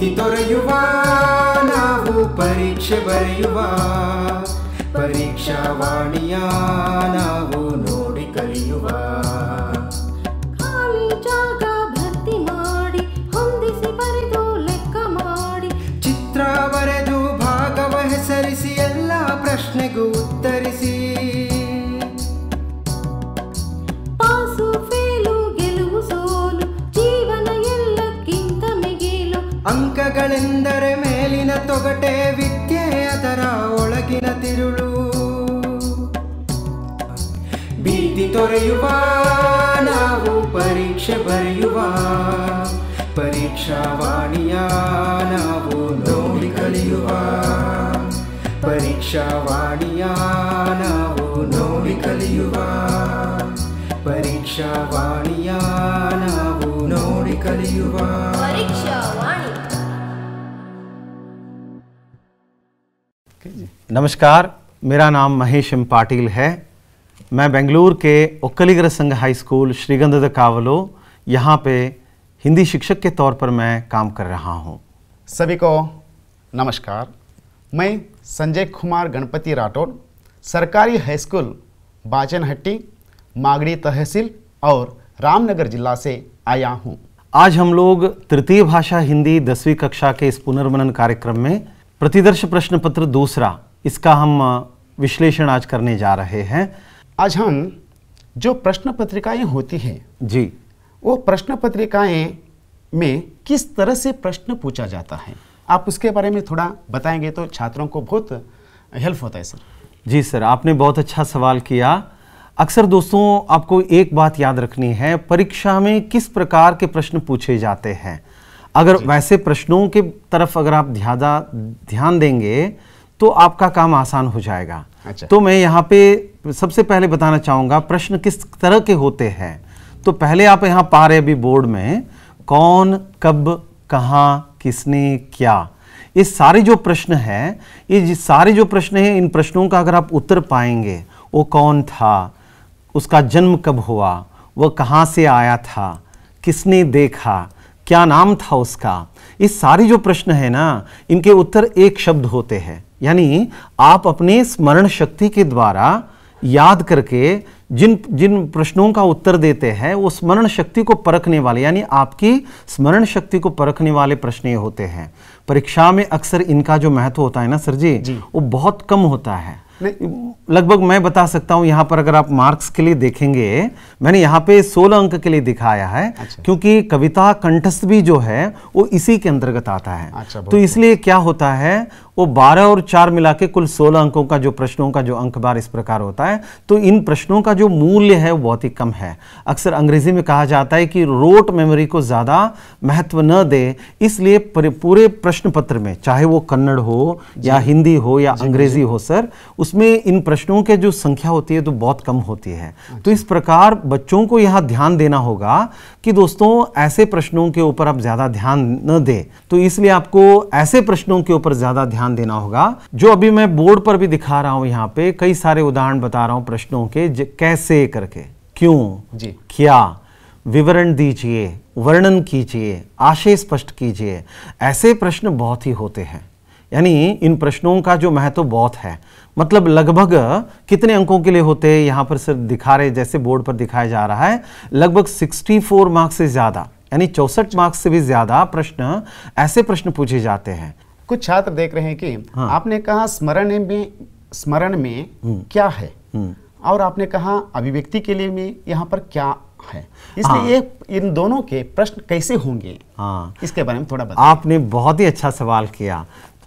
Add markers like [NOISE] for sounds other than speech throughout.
ती तोर युवाना हो परीक्षक बरीवा ಗುಣಗಳೆಂದರೆ ಮೇಲಿನ ತೊಗಟೆ ವಿದ್ಯೆ ಅದರ ಒಳಗಿನ ತಿರುಳು ಭೀತಿ ತೊರೆಯುವ ನಾವು ಪರೀಕ್ಷೆ ಬರೆಯುವ ಪರೀಕ್ಷಾ ವಾಣಿಯ ನಾವು ನೋಡಿ ಕಲಿಯುವ ಪರೀಕ್ಷಾ ವಾಣಿಯ ನಾವು ನೋಡಿ ಕಲಿಯುವ ಪರೀಕ್ಷಾ ವಾಣಿಯ ನಾವು ನೋಡಿ ಕಲಿಯುವ ಪರೀಕ್ಷಾವಾಣಿ नमस्कार मेरा नाम महेश एम पाटिल है मैं बेंगलुरु के ओक्कलीगर संघ हाई स्कूल श्रीगंध कावलो यहाँ पे हिंदी शिक्षक के तौर पर मैं काम कर रहा हूँ सभी को नमस्कार मैं संजय कुमार गणपति राठौड़ सरकारी हाई स्कूल बाचनहट्टी मागड़ी तहसील और रामनगर जिला से आया हूँ आज हम लोग तृतीय भाषा हिंदी दसवीं कक्षा के इस पुनर्मनन कार्यक्रम में प्रतिदर्श प्रश्न पत्र दूसरा इसका हम विश्लेषण आज करने जा रहे हैं आज हम जो प्रश्न पत्रिकाएं होती हैं जी वो प्रश्न पत्रिकाएं में किस तरह से प्रश्न पूछा जाता है आप उसके बारे में थोड़ा बताएंगे तो छात्रों को बहुत हेल्प होता है सर जी सर आपने बहुत अच्छा सवाल किया अक्सर दोस्तों आपको एक बात याद रखनी है परीक्षा में किस प्रकार के प्रश्न पूछे जाते हैं अगर वैसे प्रश्नों के तरफ अगर आप ज़्यादा ध्यान देंगे तो आपका काम आसान हो जाएगा अच्छा। तो मैं यहाँ पे सबसे पहले बताना चाहूंगा प्रश्न किस तरह के होते हैं तो पहले आप यहाँ पा रहे अभी बोर्ड में कौन कब कहाँ किसने क्या ये सारे जो प्रश्न है ये सारे जो प्रश्न है इन प्रश्नों का अगर आप उत्तर पाएंगे वो कौन था उसका जन्म कब हुआ वह कहाँ से आया था किसने देखा क्या नाम था उसका ये सारे जो प्रश्न है ना इनके उत्तर एक शब्द होते हैं यानी आप अपने स्मरण शक्ति के द्वारा याद करके जिन जिन प्रश्नों का उत्तर देते हैं वो स्मरण शक्ति को परखने वाले यानी आपकी स्मरण शक्ति को परखने वाले प्रश्न ये होते हैं परीक्षा में अक्सर इनका जो महत्व होता है ना सर जी, जी। वो बहुत कम होता है लगभग मैं बता सकता हूं यहाँ पर अगर आप मार्क्स के लिए देखेंगे मैंने यहाँ पे 16 अंक के लिए दिखाया है अच्छा। क्योंकि कविता कंठस्थ भी जो है वो इसी के अंतर्गत आता है अच्छा, तो इसलिए क्या होता है वो 12 और 4 मिला के कुल 16 अंकों का जो प्रश्नों का जो अंक बार इस प्रकार होता है तो इन प्रश्नों का जो मूल्य है वो बहुत ही कम है अक्सर अंग्रेजी में कहा जाता है कि रोट मेमोरी को ज़्यादा महत्व न दे इसलिए पूरे प्रश्न पत्र में चाहे वो कन्नड़ हो या हिंदी हो या अंग्रेजी हो सर उसमें इन प्रश्नों के जो संख्या होती है तो बहुत कम होती है तो इस प्रकार बच्चों को यहाँ ध्यान देना होगा कि दोस्तों ऐसे प्रश्नों के ऊपर आप ज़्यादा ध्यान न दें तो इसलिए आपको ऐसे प्रश्नों के ऊपर ज़्यादा ध्यान ध्यान देना होगा जो अभी मैं बोर्ड पर भी दिखा रहा हूं यहाँ पे कई सारे उदाहरण बता रहा हूं प्रश्नों के कैसे करके क्यों जी क्या विवरण दीजिए वर्णन कीजिए आशय स्पष्ट कीजिए ऐसे प्रश्न बहुत ही होते हैं यानी इन प्रश्नों का जो महत्व तो बहुत है मतलब लगभग कितने अंकों के लिए होते हैं यहाँ पर सिर्फ दिखा रहे जैसे बोर्ड पर दिखाया जा रहा है लगभग 64 मार्क्स से ज़्यादा यानी चौसठ मार्क्स से भी ज़्यादा प्रश्न ऐसे प्रश्न पूछे जाते हैं कुछ छात्र देख रहे हैं कि हाँ। आपने कहा स्मरण में स्मरण में हम्म। क्या है हम्म। और आपने कहा अभिव्यक्ति के लिए में यहाँ पर क्या है इसलिए हाँ। इन दोनों के प्रश्न कैसे होंगे हाँ। इसके बारे में थोड़ा आपने बहुत ही अच्छा सवाल किया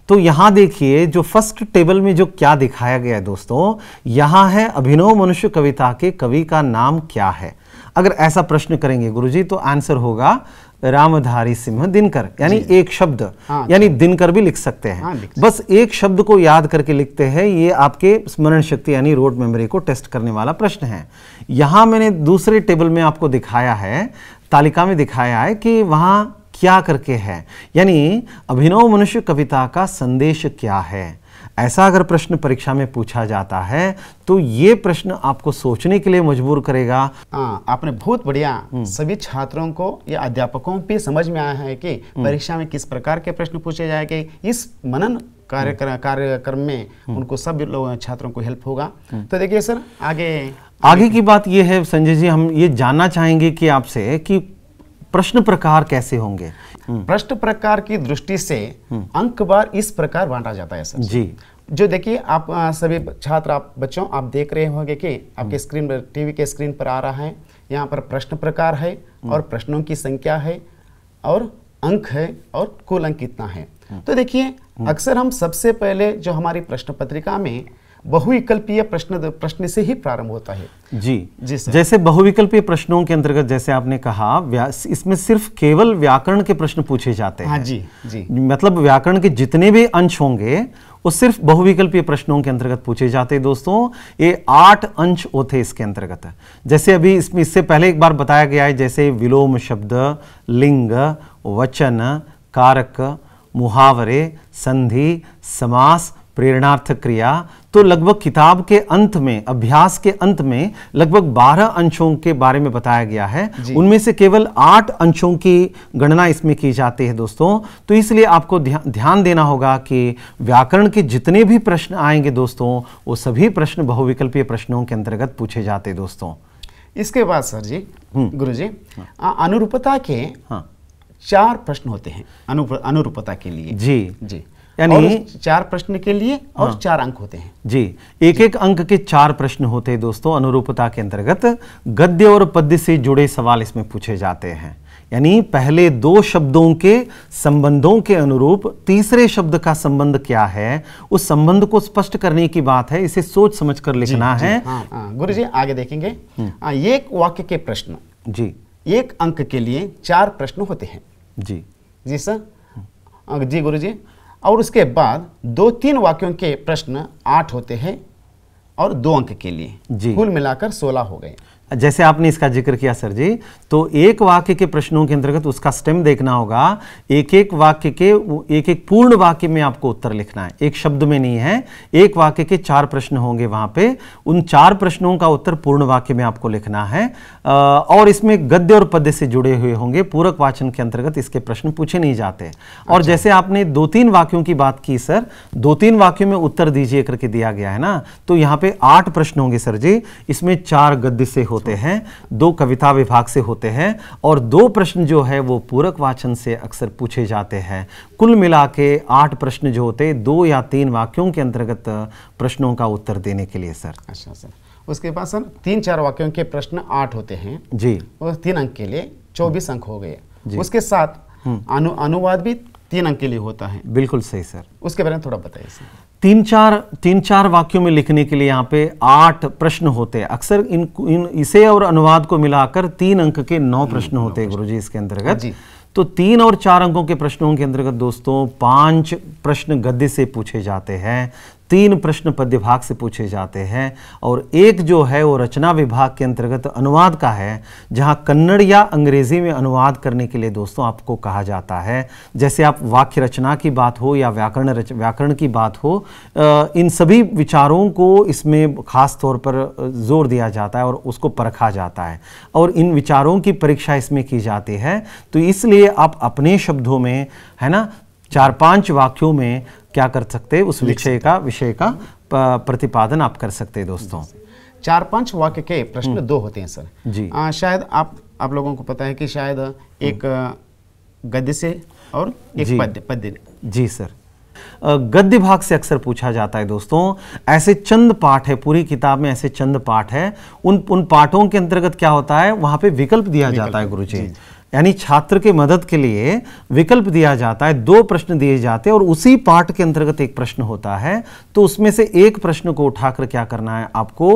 तो यहाँ देखिए जो फर्स्ट टेबल में जो क्या दिखाया गया है दोस्तों यहाँ है अभिनव मनुष्य कविता के कवि का नाम क्या है अगर ऐसा प्रश्न करेंगे गुरुजी तो आंसर होगा रामधारी सिंह दिनकर यानी एक शब्द हाँ, यानी दिनकर भी लिख सकते हैं हाँ, बस एक शब्द को याद करके लिखते हैं ये आपके स्मरण शक्ति यानी रोड मेमोरी को टेस्ट करने वाला प्रश्न है यहां मैंने दूसरे टेबल में आपको दिखाया है तालिका में दिखाया है कि वहां क्या करके है यानी अभिनव मनुष्य कविता का संदेश क्या है ऐसा अगर प्रश्न परीक्षा में पूछा जाता है तो ये प्रश्न आपको सोचने के लिए मजबूर करेगा आ, हाँ, आपने बहुत बढ़िया हम्म। सभी छात्रों को या अध्यापकों पे समझ में आया है कि हम्म। परीक्षा में किस प्रकार के प्रश्न पूछे जाएंगे इस मनन कार्यक्रम हम्म। कार्यक्रम में उनको सब लोग छात्रों को हेल्प होगा तो देखिए सर आगे आगे की बात यह है संजय जी हम ये जानना चाहेंगे कि आपसे कि प्रश्न प्रकार कैसे होंगे प्रश्न प्रकार की दृष्टि से अंक बार इस प्रकार बांटा जाता है सर जी जो देखिए आप सभी छात्र आप बच्चों आप देख रहे होंगे कि आपके हम्म। स्क्रीन पर टीवी के स्क्रीन पर आ रहा है यहाँ पर प्रश्न प्रकार है हम्म। और प्रश्नों की संख्या है और अंक है और कुल अंक कितना है हम्म। तो देखिए अक्सर हम सबसे पहले जो हमारी प्रश्न पत्रिका में बहुविकल्पीय प्रश्न प्रश्न से ही प्रारंभ होता है जी जी सर। जैसे बहुविकल्पीय प्रश्नों के अंतर्गत जैसे आपने कहा इसमें सिर्फ केवल व्याकरण के प्रश्न पूछे जाते हाँ हैं हाँ जी जी मतलब व्याकरण के जितने भी अंश होंगे वो सिर्फ बहुविकल्पीय प्रश्नों के अंतर्गत पूछे जाते हैं दोस्तों ये आठ अंश होते इसके अंतर्गत जैसे अभी इसमें इससे पहले एक बार बताया गया है जैसे विलोम शब्द लिंग वचन कारक मुहावरे संधि समास प्रेरणार्थ क्रिया तो लगभग किताब के अंत में अभ्यास के अंत में लगभग 12 अंशों के बारे में बताया गया है उनमें से केवल आठ अंशों की गणना इसमें की जाती है दोस्तों तो इसलिए आपको ध्या, ध्यान देना होगा कि व्याकरण के जितने भी प्रश्न आएंगे दोस्तों वो सभी प्रश्न बहुविकल्पीय प्रश्नों के अंतर्गत पूछे जाते दोस्तों इसके बाद सर जी हम्म। गुरु जी हाँ। अनुरूपता के हाँ। चार प्रश्न होते हैं अनुरूपता के लिए जी जी यानी चार प्रश्न के लिए और हाँ, चार अंक होते हैं जी एक जी। एक अंक के चार प्रश्न होते हैं दोस्तों अनुरूपता के अंतर्गत गद्य और पद्य से जुड़े सवाल इसमें पूछे जाते हैं यानी पहले दो शब्दों के संबंधों के अनुरूप तीसरे शब्द का संबंध क्या है उस संबंध को स्पष्ट करने की बात है इसे सोच समझ कर लिखना जी, है हाँ, हाँ, गुरु जी आगे देखेंगे हाँ, एक वाक्य के प्रश्न जी एक अंक के लिए चार प्रश्न होते हैं जी जी सर जी गुरु जी और उसके बाद दो तीन वाक्यों के प्रश्न आठ होते हैं और दो अंक के लिए जी कुल मिलाकर सोलह हो गए जैसे आपने इसका जिक्र किया सर जी तो एक वाक्य के प्रश्नों के अंतर्गत उसका स्टेम देखना होगा एक एक वाक्य के एक एक पूर्ण वाक्य में आपको उत्तर लिखना है एक शब्द में नहीं है एक वाक्य के चार प्रश्न होंगे वहां पे उन चार प्रश्नों का उत्तर पूर्ण वाक्य में आपको लिखना है और इसमें गद्य और पद्य से जुड़े हुए होंगे पूरक वाचन के अंतर्गत इसके प्रश्न पूछे नहीं जाते अच्छा। और जैसे आपने दो तीन वाक्यों की बात की सर दो तीन वाक्यों में उत्तर दीजिए करके दिया गया है ना तो यहाँ पे आठ प्रश्न होंगे सर जी इसमें चार गद्य से होते हैं दो कविता विभाग से होते हैं और दो प्रश्न जो है वो पूरक वाचन से अक्सर पूछे जाते हैं कुल मिला के आठ प्रश्न जो होते दो या तीन वाक्यों के अंतर्गत प्रश्नों का उत्तर देने के लिए सर अच्छा सर उसके पास सर तीन चार वाक्यों के प्रश्न आठ होते हैं जी और तीन अंक के लिए चौबीस अंक हो गए उसके साथ हम्म। अनु अनुवाद भी तीन अंक के लिए होता है बिल्कुल सही सर उसके बारे में थोड़ा बताइए सर तीन चार तीन चार वाक्यों में लिखने के लिए यहाँ पे आठ प्रश्न होते हैं अक्सर इन, इन इसे और अनुवाद को मिलाकर तीन अंक के नौ हम्म, प्रश्न होते हैं गुरुजी इसके अंतर्गत तो तीन और चार अंकों के प्रश्नों के अंतर्गत दोस्तों पांच प्रश्न गद्य से पूछे जाते हैं तीन प्रश्न पद्य भाग से पूछे जाते हैं और एक जो है वो रचना विभाग के अंतर्गत अनुवाद का है जहां कन्नड़ या अंग्रेजी में अनुवाद करने के लिए दोस्तों आपको कहा जाता है जैसे आप वाक्य रचना की बात हो या व्याकरण रच व्याकरण की बात हो इन सभी विचारों को इसमें खास तौर पर जोर दिया जाता है और उसको परखा जाता है और इन विचारों की परीक्षा इसमें की जाती है तो इसलिए आप अपने शब्दों में है ना चार पांच वाक्यों में क्या कर सकते हैं उस विषय का विषय का प्रतिपादन आप कर सकते हैं दोस्तों चार पांच वाक्य के प्रश्न हम्म। दो होते हैं सर जी आ, शायद आप आप लोगों को पता है कि शायद एक हम्म। गद्य से और एक पद्य पद्य जी सर गद्य भाग से अक्सर पूछा जाता है दोस्तों ऐसे चंद पाठ है पूरी किताब में ऐसे चंद पाठ है उन उन पाठों के अंतर्गत क्या होता है वहां पे विकल्प दिया विकल्प, जाता है गुरु जी यानी छात्र के मदद के लिए विकल्प दिया जाता है दो प्रश्न दिए जाते हैं और उसी पाठ के अंतर्गत एक प्रश्न होता है तो उसमें से एक प्रश्न को उठाकर क्या करना है आपको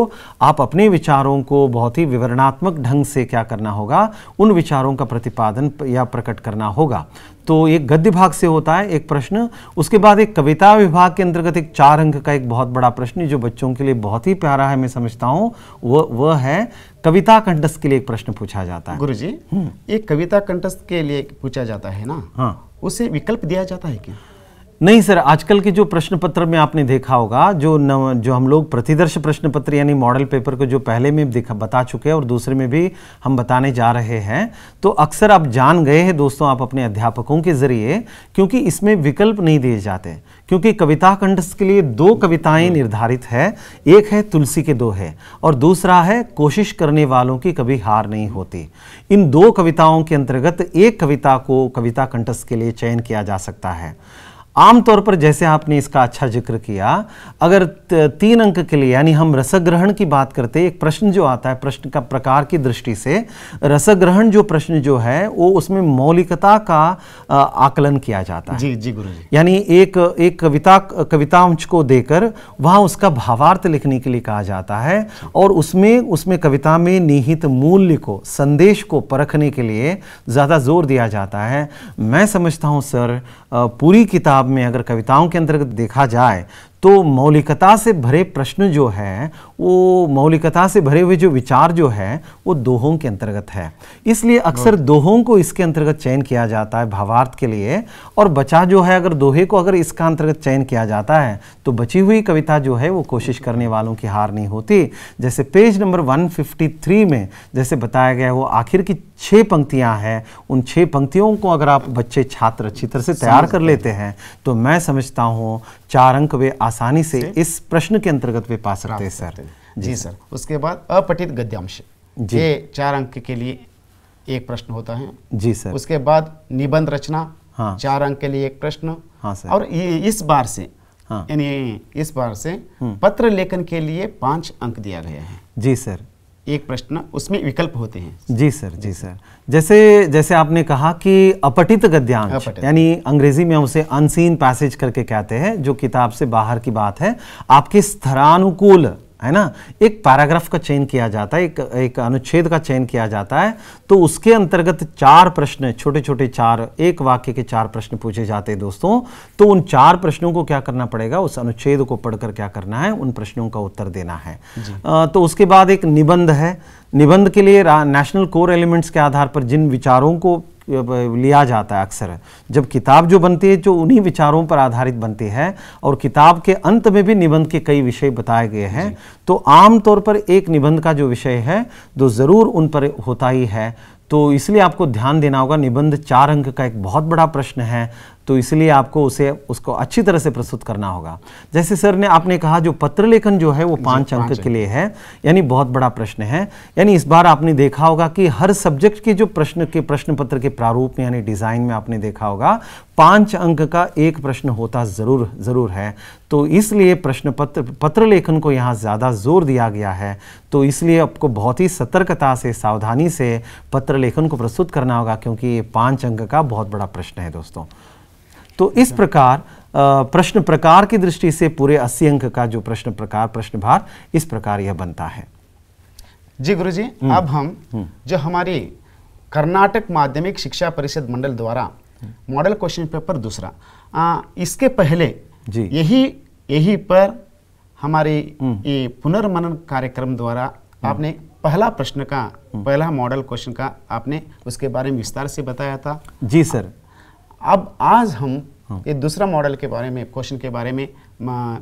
आप अपने विचारों को बहुत ही विवरणात्मक ढंग से क्या करना होगा उन विचारों का प्रतिपादन या प्रकट करना होगा तो एक गद्य भाग से होता है एक प्रश्न उसके बाद एक कविता विभाग के अंतर्गत एक चार अंक का एक बहुत बड़ा प्रश्न जो बच्चों के लिए बहुत ही प्यारा है मैं समझता हूँ वह वह है कविता कंटस्ट के लिए एक प्रश्न पूछा जाता है गुरु जी हम्म। एक कविता कंटस्थ के लिए पूछा जाता है ना हाँ उसे विकल्प दिया जाता है क्या नहीं सर आजकल के जो प्रश्न पत्र में आपने देखा होगा जो न, जो हम लोग प्रतिदर्श प्रश्न पत्र यानी मॉडल पेपर को जो पहले में दिखा बता चुके हैं और दूसरे में भी हम बताने जा रहे हैं तो अक्सर आप जान गए हैं दोस्तों आप अपने अध्यापकों के ज़रिए क्योंकि इसमें विकल्प नहीं दिए जाते क्योंकि कविता कंठस के लिए दो कविताएं हम्म। निर्धारित है एक है तुलसी के दो है और दूसरा है कोशिश करने वालों की कभी हार नहीं होती इन दो कविताओं के अंतर्गत एक कविता को कविता कंठस्थ के लिए चयन किया जा सकता है आमतौर पर जैसे आपने इसका अच्छा जिक्र किया अगर तीन अंक के लिए यानी हम रसग्रहण की बात करते एक प्रश्न जो आता है प्रश्न का प्रकार की दृष्टि से रसग्रहण जो प्रश्न जो है वो उसमें मौलिकता का आकलन किया जाता है जी जी गुरु जी यानी एक एक कविता कवितांश को देकर वहाँ उसका भावार्थ लिखने के लिए कहा जाता है और उसमें उसमें कविता में निहित मूल्य को संदेश को परखने के लिए ज़्यादा जोर दिया जाता है मैं समझता हूँ सर पूरी किताब किताब में अगर कविताओं के अंतर्गत देखा जाए तो मौलिकता से भरे प्रश्न जो हैं वो मौलिकता से भरे हुए जो विचार जो हैं वो दोहों के अंतर्गत है इसलिए अक्सर दोहों को इसके अंतर्गत चयन किया जाता है भावार्थ के लिए और बचा जो है अगर दोहे को अगर इसका अंतर्गत चयन किया जाता है तो बची हुई कविता जो है वो कोशिश करने वालों की हार नहीं होती जैसे पेज नंबर 153 में जैसे बताया गया वो आखिर की छः पंक्तियाँ हैं उन छः पंक्तियों को अगर आप बच्चे छात्र अच्छी तरह से तैयार कर लेते हैं तो मैं समझता हूँ चार अंक वे आसान आसानी से इस प्रश्न के अंतर्गत वे पा सकते हैं सर जी सर उसके बाद अपठित गद्यांश ये चार अंक के लिए एक प्रश्न होता है जी सर उसके बाद निबंध रचना हाँ चार अंक के लिए एक प्रश्न हाँ सर और इस बार से हाँ यानी इस बार से हम्म। पत्र लेखन के लिए पांच अंक दिया गया है जी सर एक प्रश्न उसमें विकल्प होते हैं जी सर जी सर जैसे जैसे आपने कहा कि अपटित गद्यांश यानी अंग्रेजी में उसे अनसीन पैसेज करके कहते हैं जो किताब से बाहर की बात है आपके स्थरानुकूल है ना एक पैराग्राफ का चयन किया जाता है एक एक अनुच्छेद का चयन किया जाता है तो उसके अंतर्गत चार प्रश्न छोटे छोटे चार एक वाक्य के चार प्रश्न पूछे जाते हैं दोस्तों तो उन चार प्रश्नों को क्या करना पड़ेगा उस अनुच्छेद को पढ़कर क्या करना है उन प्रश्नों का उत्तर देना है आ, तो उसके बाद एक निबंध है निबंध के लिए नेशनल कोर एलिमेंट्स के आधार पर जिन विचारों को लिया जाता है अक्सर जब किताब जो बनती है जो उन्हीं विचारों पर आधारित बनती है और किताब के अंत में भी निबंध के कई विषय बताए गए हैं तो आम तौर पर एक निबंध का जो विषय है तो ज़रूर उन पर होता ही है तो इसलिए आपको ध्यान देना होगा निबंध चार अंक का एक बहुत बड़ा प्रश्न है तो इसलिए आपको उसे उसको अच्छी तरह से प्रस्तुत करना होगा जैसे सर ने आपने कहा जो पत्र लेखन जो है वो पांच अंक के लिए है यानी बहुत बड़ा प्रश्न है यानी इस बार आपने देखा होगा कि हर सब्जेक्ट के जो प्रश्न के प्रश्न पत्र के प्रारूप में यानी डिजाइन में आपने देखा होगा पांच अंक का एक प्रश्न होता जरूर जरूर है तो इसलिए प्रश्न पत्र पत्र लेखन को यहाँ ज़्यादा जोर दिया गया है तो इसलिए आपको बहुत ही सतर्कता से सावधानी से पत्र लेखन को प्रस्तुत करना होगा क्योंकि ये पांच अंक का बहुत बड़ा प्रश्न है दोस्तों तो इस प्रकार प्रश्न प्रकार की दृष्टि से पूरे अस्सी अंक का जो प्रश्न प्रकार प्रश्न भार इस प्रकार यह बनता है जी गुरु जी हम्म। अब हम हम्म। जो हमारी कर्नाटक माध्यमिक शिक्षा परिषद मंडल द्वारा मॉडल क्वेश्चन पेपर दूसरा आ, इसके पहले जी यही यही पर हमारे हम्म। ये पुनर्मनन कार्यक्रम द्वारा आपने पहला प्रश्न का पहला मॉडल क्वेश्चन का आपने उसके बारे में विस्तार से बताया था जी सर अब आज हम हाँ। ये दूसरा मॉडल के बारे में क्वेश्चन के बारे में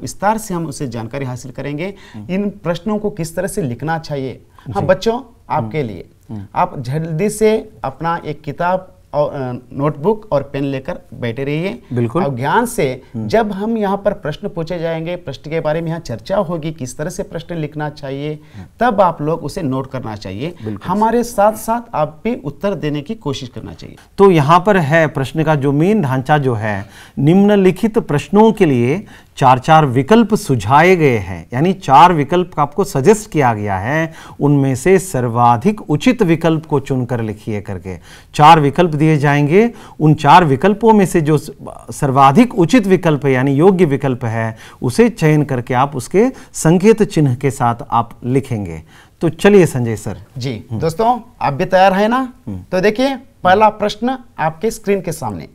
विस्तार से हम उसे जानकारी हासिल करेंगे हाँ। इन प्रश्नों को किस तरह से लिखना चाहिए हाँ बच्चों आपके हाँ। लिए आप जल्दी से अपना एक किताब और नोटबुक और पेन लेकर बैठे रहिए बिल्कुल और ज्ञान से हम्म। जब हम यहाँ पर प्रश्न पूछे जाएंगे प्रश्न के बारे में यहाँ चर्चा होगी किस तरह से प्रश्न लिखना चाहिए हम्म। तब आप लोग उसे नोट करना चाहिए हमारे साथ साथ आप भी उत्तर देने की कोशिश करना चाहिए तो यहाँ पर है प्रश्न का जो मेन ढांचा जो है निम्नलिखित प्रश्नों के लिए चार चार विकल्प सुझाए गए हैं यानी चार विकल्प आपको सजेस्ट किया गया है उनमें से सर्वाधिक उचित विकल्प को चुनकर लिखिए करके चार विकल्प दिए जाएंगे उन चार विकल्पों में से जो सर्वाधिक उचित विकल्प है यानी योग्य विकल्प है उसे चयन करके आप उसके संकेत चिन्ह के साथ आप लिखेंगे तो चलिए संजय सर जी हम्म। दोस्तों आप भी तैयार है ना हम्म। तो देखिए पहला प्रश्न आपके स्क्रीन के सामने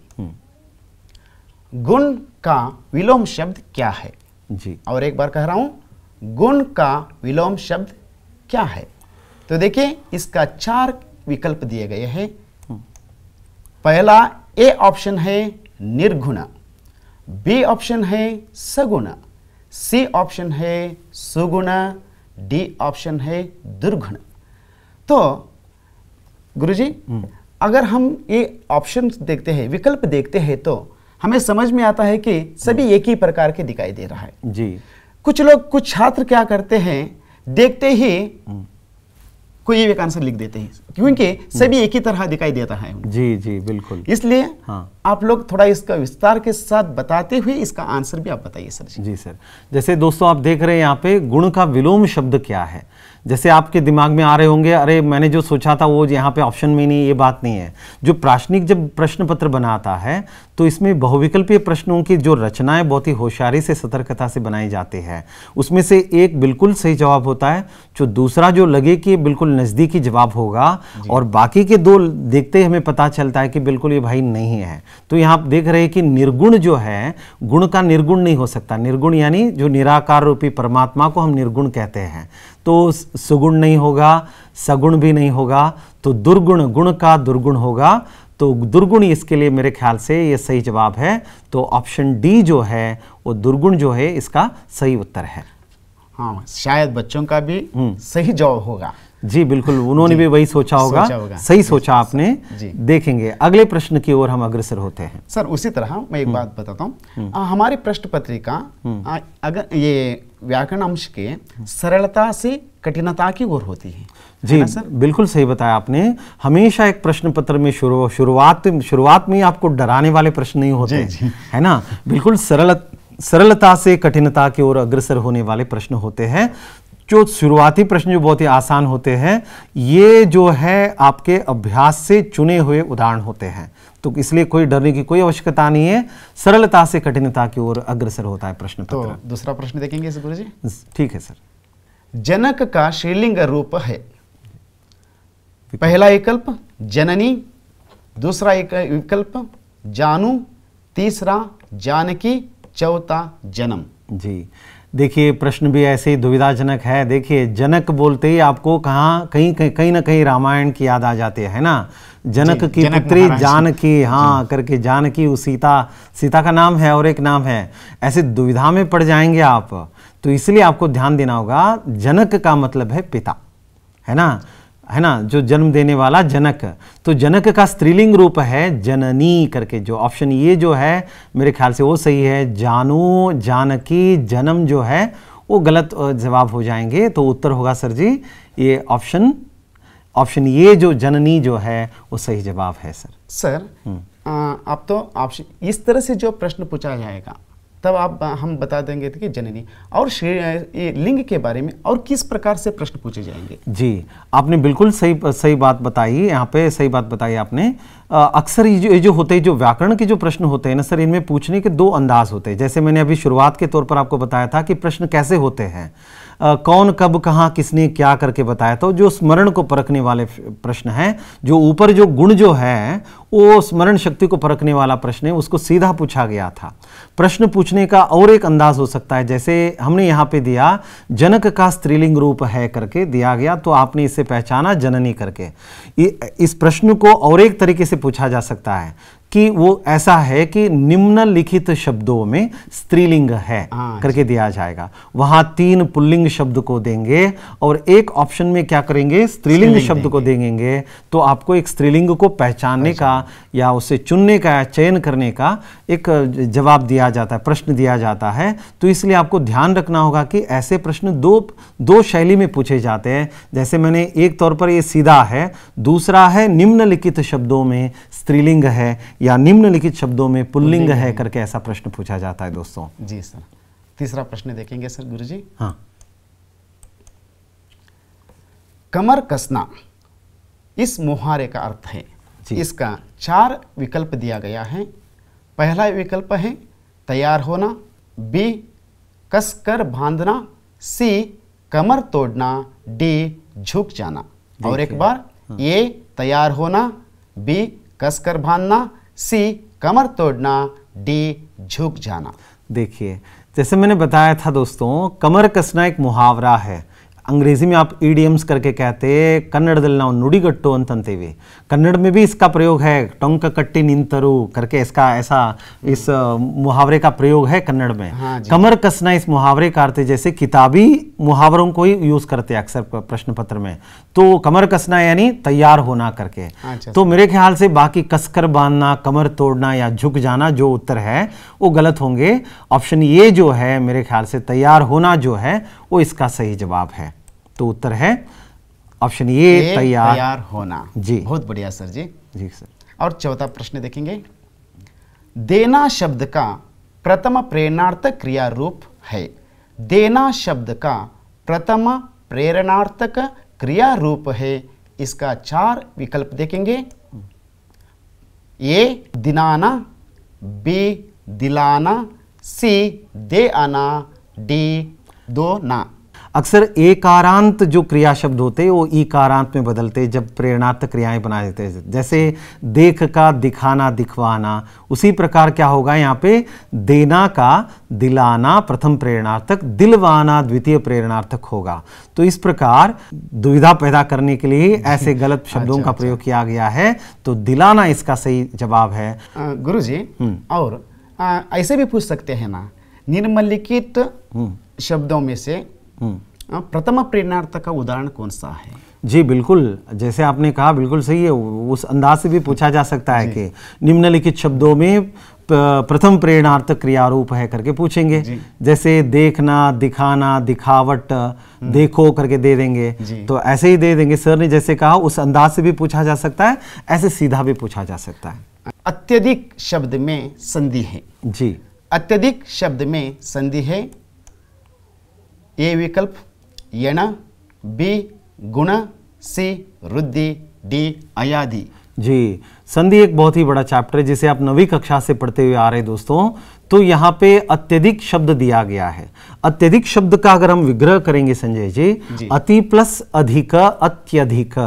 गुण का विलोम शब्द क्या है जी और एक बार कह रहा हूं गुण का विलोम शब्द क्या है तो देखिए इसका चार विकल्प दिए गए हैं हम्म। पहला ए ऑप्शन है निर्गुण बी ऑप्शन है सगुण सी ऑप्शन है सुगुण डी ऑप्शन है दुर्गुण तो गुरुजी हम्म। अगर हम ये ऑप्शन देखते हैं विकल्प देखते हैं तो हमें समझ में आता है कि सभी हम्म। एक ही प्रकार के दिखाई दे रहा है जी कुछ लोग कुछ छात्र क्या करते हैं देखते ही हम्म। कोई एक आंसर लिख देते हैं क्योंकि हम्म। सभी एक ही तरह दिखाई देता है जी जी बिल्कुल इसलिए हाँ आप लोग थोड़ा इसका विस्तार के साथ बताते हुए इसका आंसर भी आप बताइए सर जी जी सर जैसे दोस्तों आप देख रहे हैं यहाँ पे गुण का विलोम शब्द क्या है जैसे आपके दिमाग में आ रहे होंगे अरे मैंने जो सोचा था वो यहाँ पे ऑप्शन में नहीं ये बात नहीं है जो प्राश्निक जब प्रश्न पत्र बनाता है तो इसमें बहुविकल्पीय प्रश्नों की जो रचनाएं बहुत ही होशियारी से सतर्कता से बनाई जाती है उसमें से एक बिल्कुल सही जवाब होता है जो दूसरा जो लगे कि बिल्कुल नज़दीकी जवाब होगा और बाकी के दो देखते हमें पता चलता है कि बिल्कुल ये भाई नहीं है तो यहाँ आप देख रहे हैं कि निर्गुण जो है गुण का निर्गुण नहीं हो सकता निर्गुण यानी जो निराकार रूपी परमात्मा को हम निर्गुण कहते हैं तो सुगुण नहीं होगा सगुण भी नहीं होगा तो दुर्गुण गुण का दुर्गुण होगा तो दुर्गुण इसके लिए मेरे ख्याल से ये सही जवाब है तो ऑप्शन डी जो है वो दुर्गुण जो है इसका सही उत्तर है हाँ शायद बच्चों का भी हम्म। सही जवाब होगा जी बिल्कुल उन्होंने भी वही सोचा होगा, सोचा होगा। सही सोचा आपने देखेंगे अगले प्रश्न की ओर हम अग्रसर होते हैं सर उसी तरह मैं एक हम्म। बात बताता हूँ हम्म। हमारी प्रश्न पत्रिका हम्म। अगर ये व्याकरण अंश के सरलता से कठिनता की ओर होती है जी सर बिल्कुल सही बताया आपने हमेशा एक प्रश्न पत्र में शुरू शुरुआत शुरुआत में आपको डराने वाले प्रश्न नहीं होते है ना बिल्कुल सरल सरलता से कठिनता की ओर अग्रसर होने वाले प्रश्न होते हैं जो शुरुआती प्रश्न जो बहुत ही आसान होते हैं ये जो है आपके अभ्यास से चुने हुए उदाहरण होते हैं तो इसलिए कोई डरने की कोई आवश्यकता नहीं है सरलता से कठिनता की ओर अग्रसर होता है प्रश्न तो दूसरा प्रश्न देखेंगे गुरु जी ठीक है सर जनक का श्रीलिंग रूप है पहला विकल्प जननी दूसरा विकल्प जानू तीसरा जानकी चौथा जन्म जी देखिए प्रश्न भी ऐसे ही दुविधाजनक है देखिए जनक बोलते ही आपको कहाँ कहीं कहीं कहीं ना कहीं रामायण की याद आ जाती है ना जनक की जनक पुत्री जानकी हाँ करके जानकी वो सीता सीता का नाम है और एक नाम है ऐसे दुविधा में पड़ जाएंगे आप तो इसलिए आपको ध्यान देना होगा जनक का मतलब है पिता है ना है ना जो जन्म देने वाला जनक तो जनक का स्त्रीलिंग रूप है जननी करके जो ऑप्शन ये जो है मेरे ख्याल से वो सही है जानो जानकी जन्म जो है वो गलत जवाब हो जाएंगे तो उत्तर होगा सर जी ये ऑप्शन ऑप्शन ये जो जननी जो है वो सही जवाब है सर सर हम्म। आप तो ऑप्शन इस तरह से जो प्रश्न पूछा जाएगा तब आप हम बता देंगे कि जननी और ये लिंग के बारे में और किस प्रकार से प्रश्न पूछे जाएंगे जी आपने बिल्कुल सही सही बात बताई यहाँ पे सही बात बताई आपने अक्सर ये जो ये जो होते हैं जो व्याकरण के जो प्रश्न होते हैं ना सर इनमें पूछने के दो अंदाज होते हैं जैसे मैंने अभी शुरुआत के तौर पर आपको बताया था कि प्रश्न कैसे होते हैं कौन कब कहाँ किसने क्या करके बताया तो जो स्मरण को परखने वाले प्रश्न हैं जो ऊपर जो गुण जो है वो स्मरण शक्ति को परखने वाला प्रश्न है उसको सीधा पूछा गया था प्रश्न पूछने का और एक अंदाज हो सकता है जैसे हमने यहाँ पे दिया जनक का स्त्रीलिंग रूप है करके दिया गया तो आपने इसे पहचाना जननी करके इस प्रश्न को और एक तरीके से पूछा जा सकता है कि वो ऐसा है कि निम्नलिखित शब्दों में स्त्रीलिंग है हाँ, करके दिया जाएगा वहां तीन पुल्लिंग शब्द को देंगे और एक ऑप्शन में क्या करेंगे स्त्रीलिंग शब्द को देंगे तो आपको एक स्त्रीलिंग को पहचानने अच्छा। का या उसे चुनने का या चयन करने का एक जवाब दिया जाता है प्रश्न दिया जाता है तो इसलिए आपको ध्यान रखना होगा कि ऐसे प्रश्न दो दो शैली में पूछे जाते हैं जैसे मैंने एक तौर पर यह सीधा है दूसरा है निम्नलिखित शब्दों में स्त्रीलिंग है या निम्नलिखित शब्दों में पुल्लिंग है करके ऐसा प्रश्न पूछा जाता है दोस्तों जी सर तीसरा प्रश्न देखेंगे सर गुरु जी हाँ कमर कसना इस मुहारे का अर्थ है इसका चार विकल्प दिया गया है पहला विकल्प है तैयार होना बी कसकर बांधना सी कमर तोड़ना डी झुक जाना और एक बार हाँ। ए तैयार होना बी कसकर बांधना सी कमर तोड़ना डी झुक जाना देखिए जैसे मैंने बताया था दोस्तों कमर कसना एक मुहावरा है अंग्रेजी में आप ईडीएम्स करके कहते कन्नड़ दल नाउ नुडिगट्टो हुए कन्नड़ में भी इसका प्रयोग है टोंक कट्टी निंतरु करके इसका ऐसा इस मुहावरे का प्रयोग है कन्नड़ में हाँ कमर कसना इस मुहावरे का अर्थ जैसे किताबी मुहावरों को ही यूज करते हैं अक्सर प्रश्न पत्र में तो कमर कसना यानी तैयार होना करके अच्छा। तो मेरे ख्याल से बाकी कसकर बांधना कमर तोड़ना या झुक जाना जो उत्तर है वो गलत होंगे ऑप्शन ये जो है मेरे ख्याल से तैयार होना जो है वो इसका सही जवाब है तो उत्तर है ऑप्शन ये तैयार तैयार होना जी बहुत बढ़िया सर जी जी सर और चौथा प्रश्न देखेंगे देना शब्द का प्रथम प्रेरणार्थ क्रिया रूप है देना शब्द का प्रथम प्रेरणार्थक क्रिया रूप है इसका चार विकल्प देखेंगे ए दिनाना बी दिलाना सी दे आना डी दो ना अक्सर एकारांत जो क्रिया शब्द होते वो इकारांत में बदलते जब प्रेरणार्थ क्रियाएं बना देते जैसे देख का दिखाना दिखवाना उसी प्रकार क्या होगा यहाँ पे देना का दिलाना प्रथम प्रेरणार्थक दिलवाना द्वितीय प्रेरणार्थक होगा तो इस प्रकार दुविधा पैदा करने के लिए ऐसे गलत [LAUGHS] शब्दों का अच्छा, प्रयोग अच्छा। किया गया है तो दिलाना इसका सही जवाब है गुरु जी हम्म। और ऐसे भी पूछ सकते हैं ना निर्मलिखित हम्म। शब्दों में से हम्म। हाँ, प्रथम प्रेरणार्थ का उदाहरण कौन सा है जी बिल्कुल जैसे आपने कहा बिल्कुल सही है उस अंदाज से भी पूछा जा सकता है कि निम्नलिखित शब्दों में प्रथम प्रेरणार्थ क्रियारूप है करके पूछेंगे जैसे देखना दिखाना दिखावट हम्म। देखो करके दे देंगे तो ऐसे ही दे देंगे सर ने जैसे कहा उस अंदाज से भी पूछा जा सकता है ऐसे सीधा भी पूछा जा सकता है अत्यधिक शब्द में संधि है जी अत्यधिक शब्द में संधि है ये विकल्प यण बी गुण सी रुद्धि डी अयादि जी संधि एक बहुत ही बड़ा चैप्टर है जिसे आप नवी कक्षा से पढ़ते हुए आ रहे दोस्तों तो यहाँ पे अत्यधिक शब्द दिया गया है अत्यधिक शब्द का अगर हम विग्रह करेंगे संजय जी, जी। अति प्लस अधिक अत्यधिक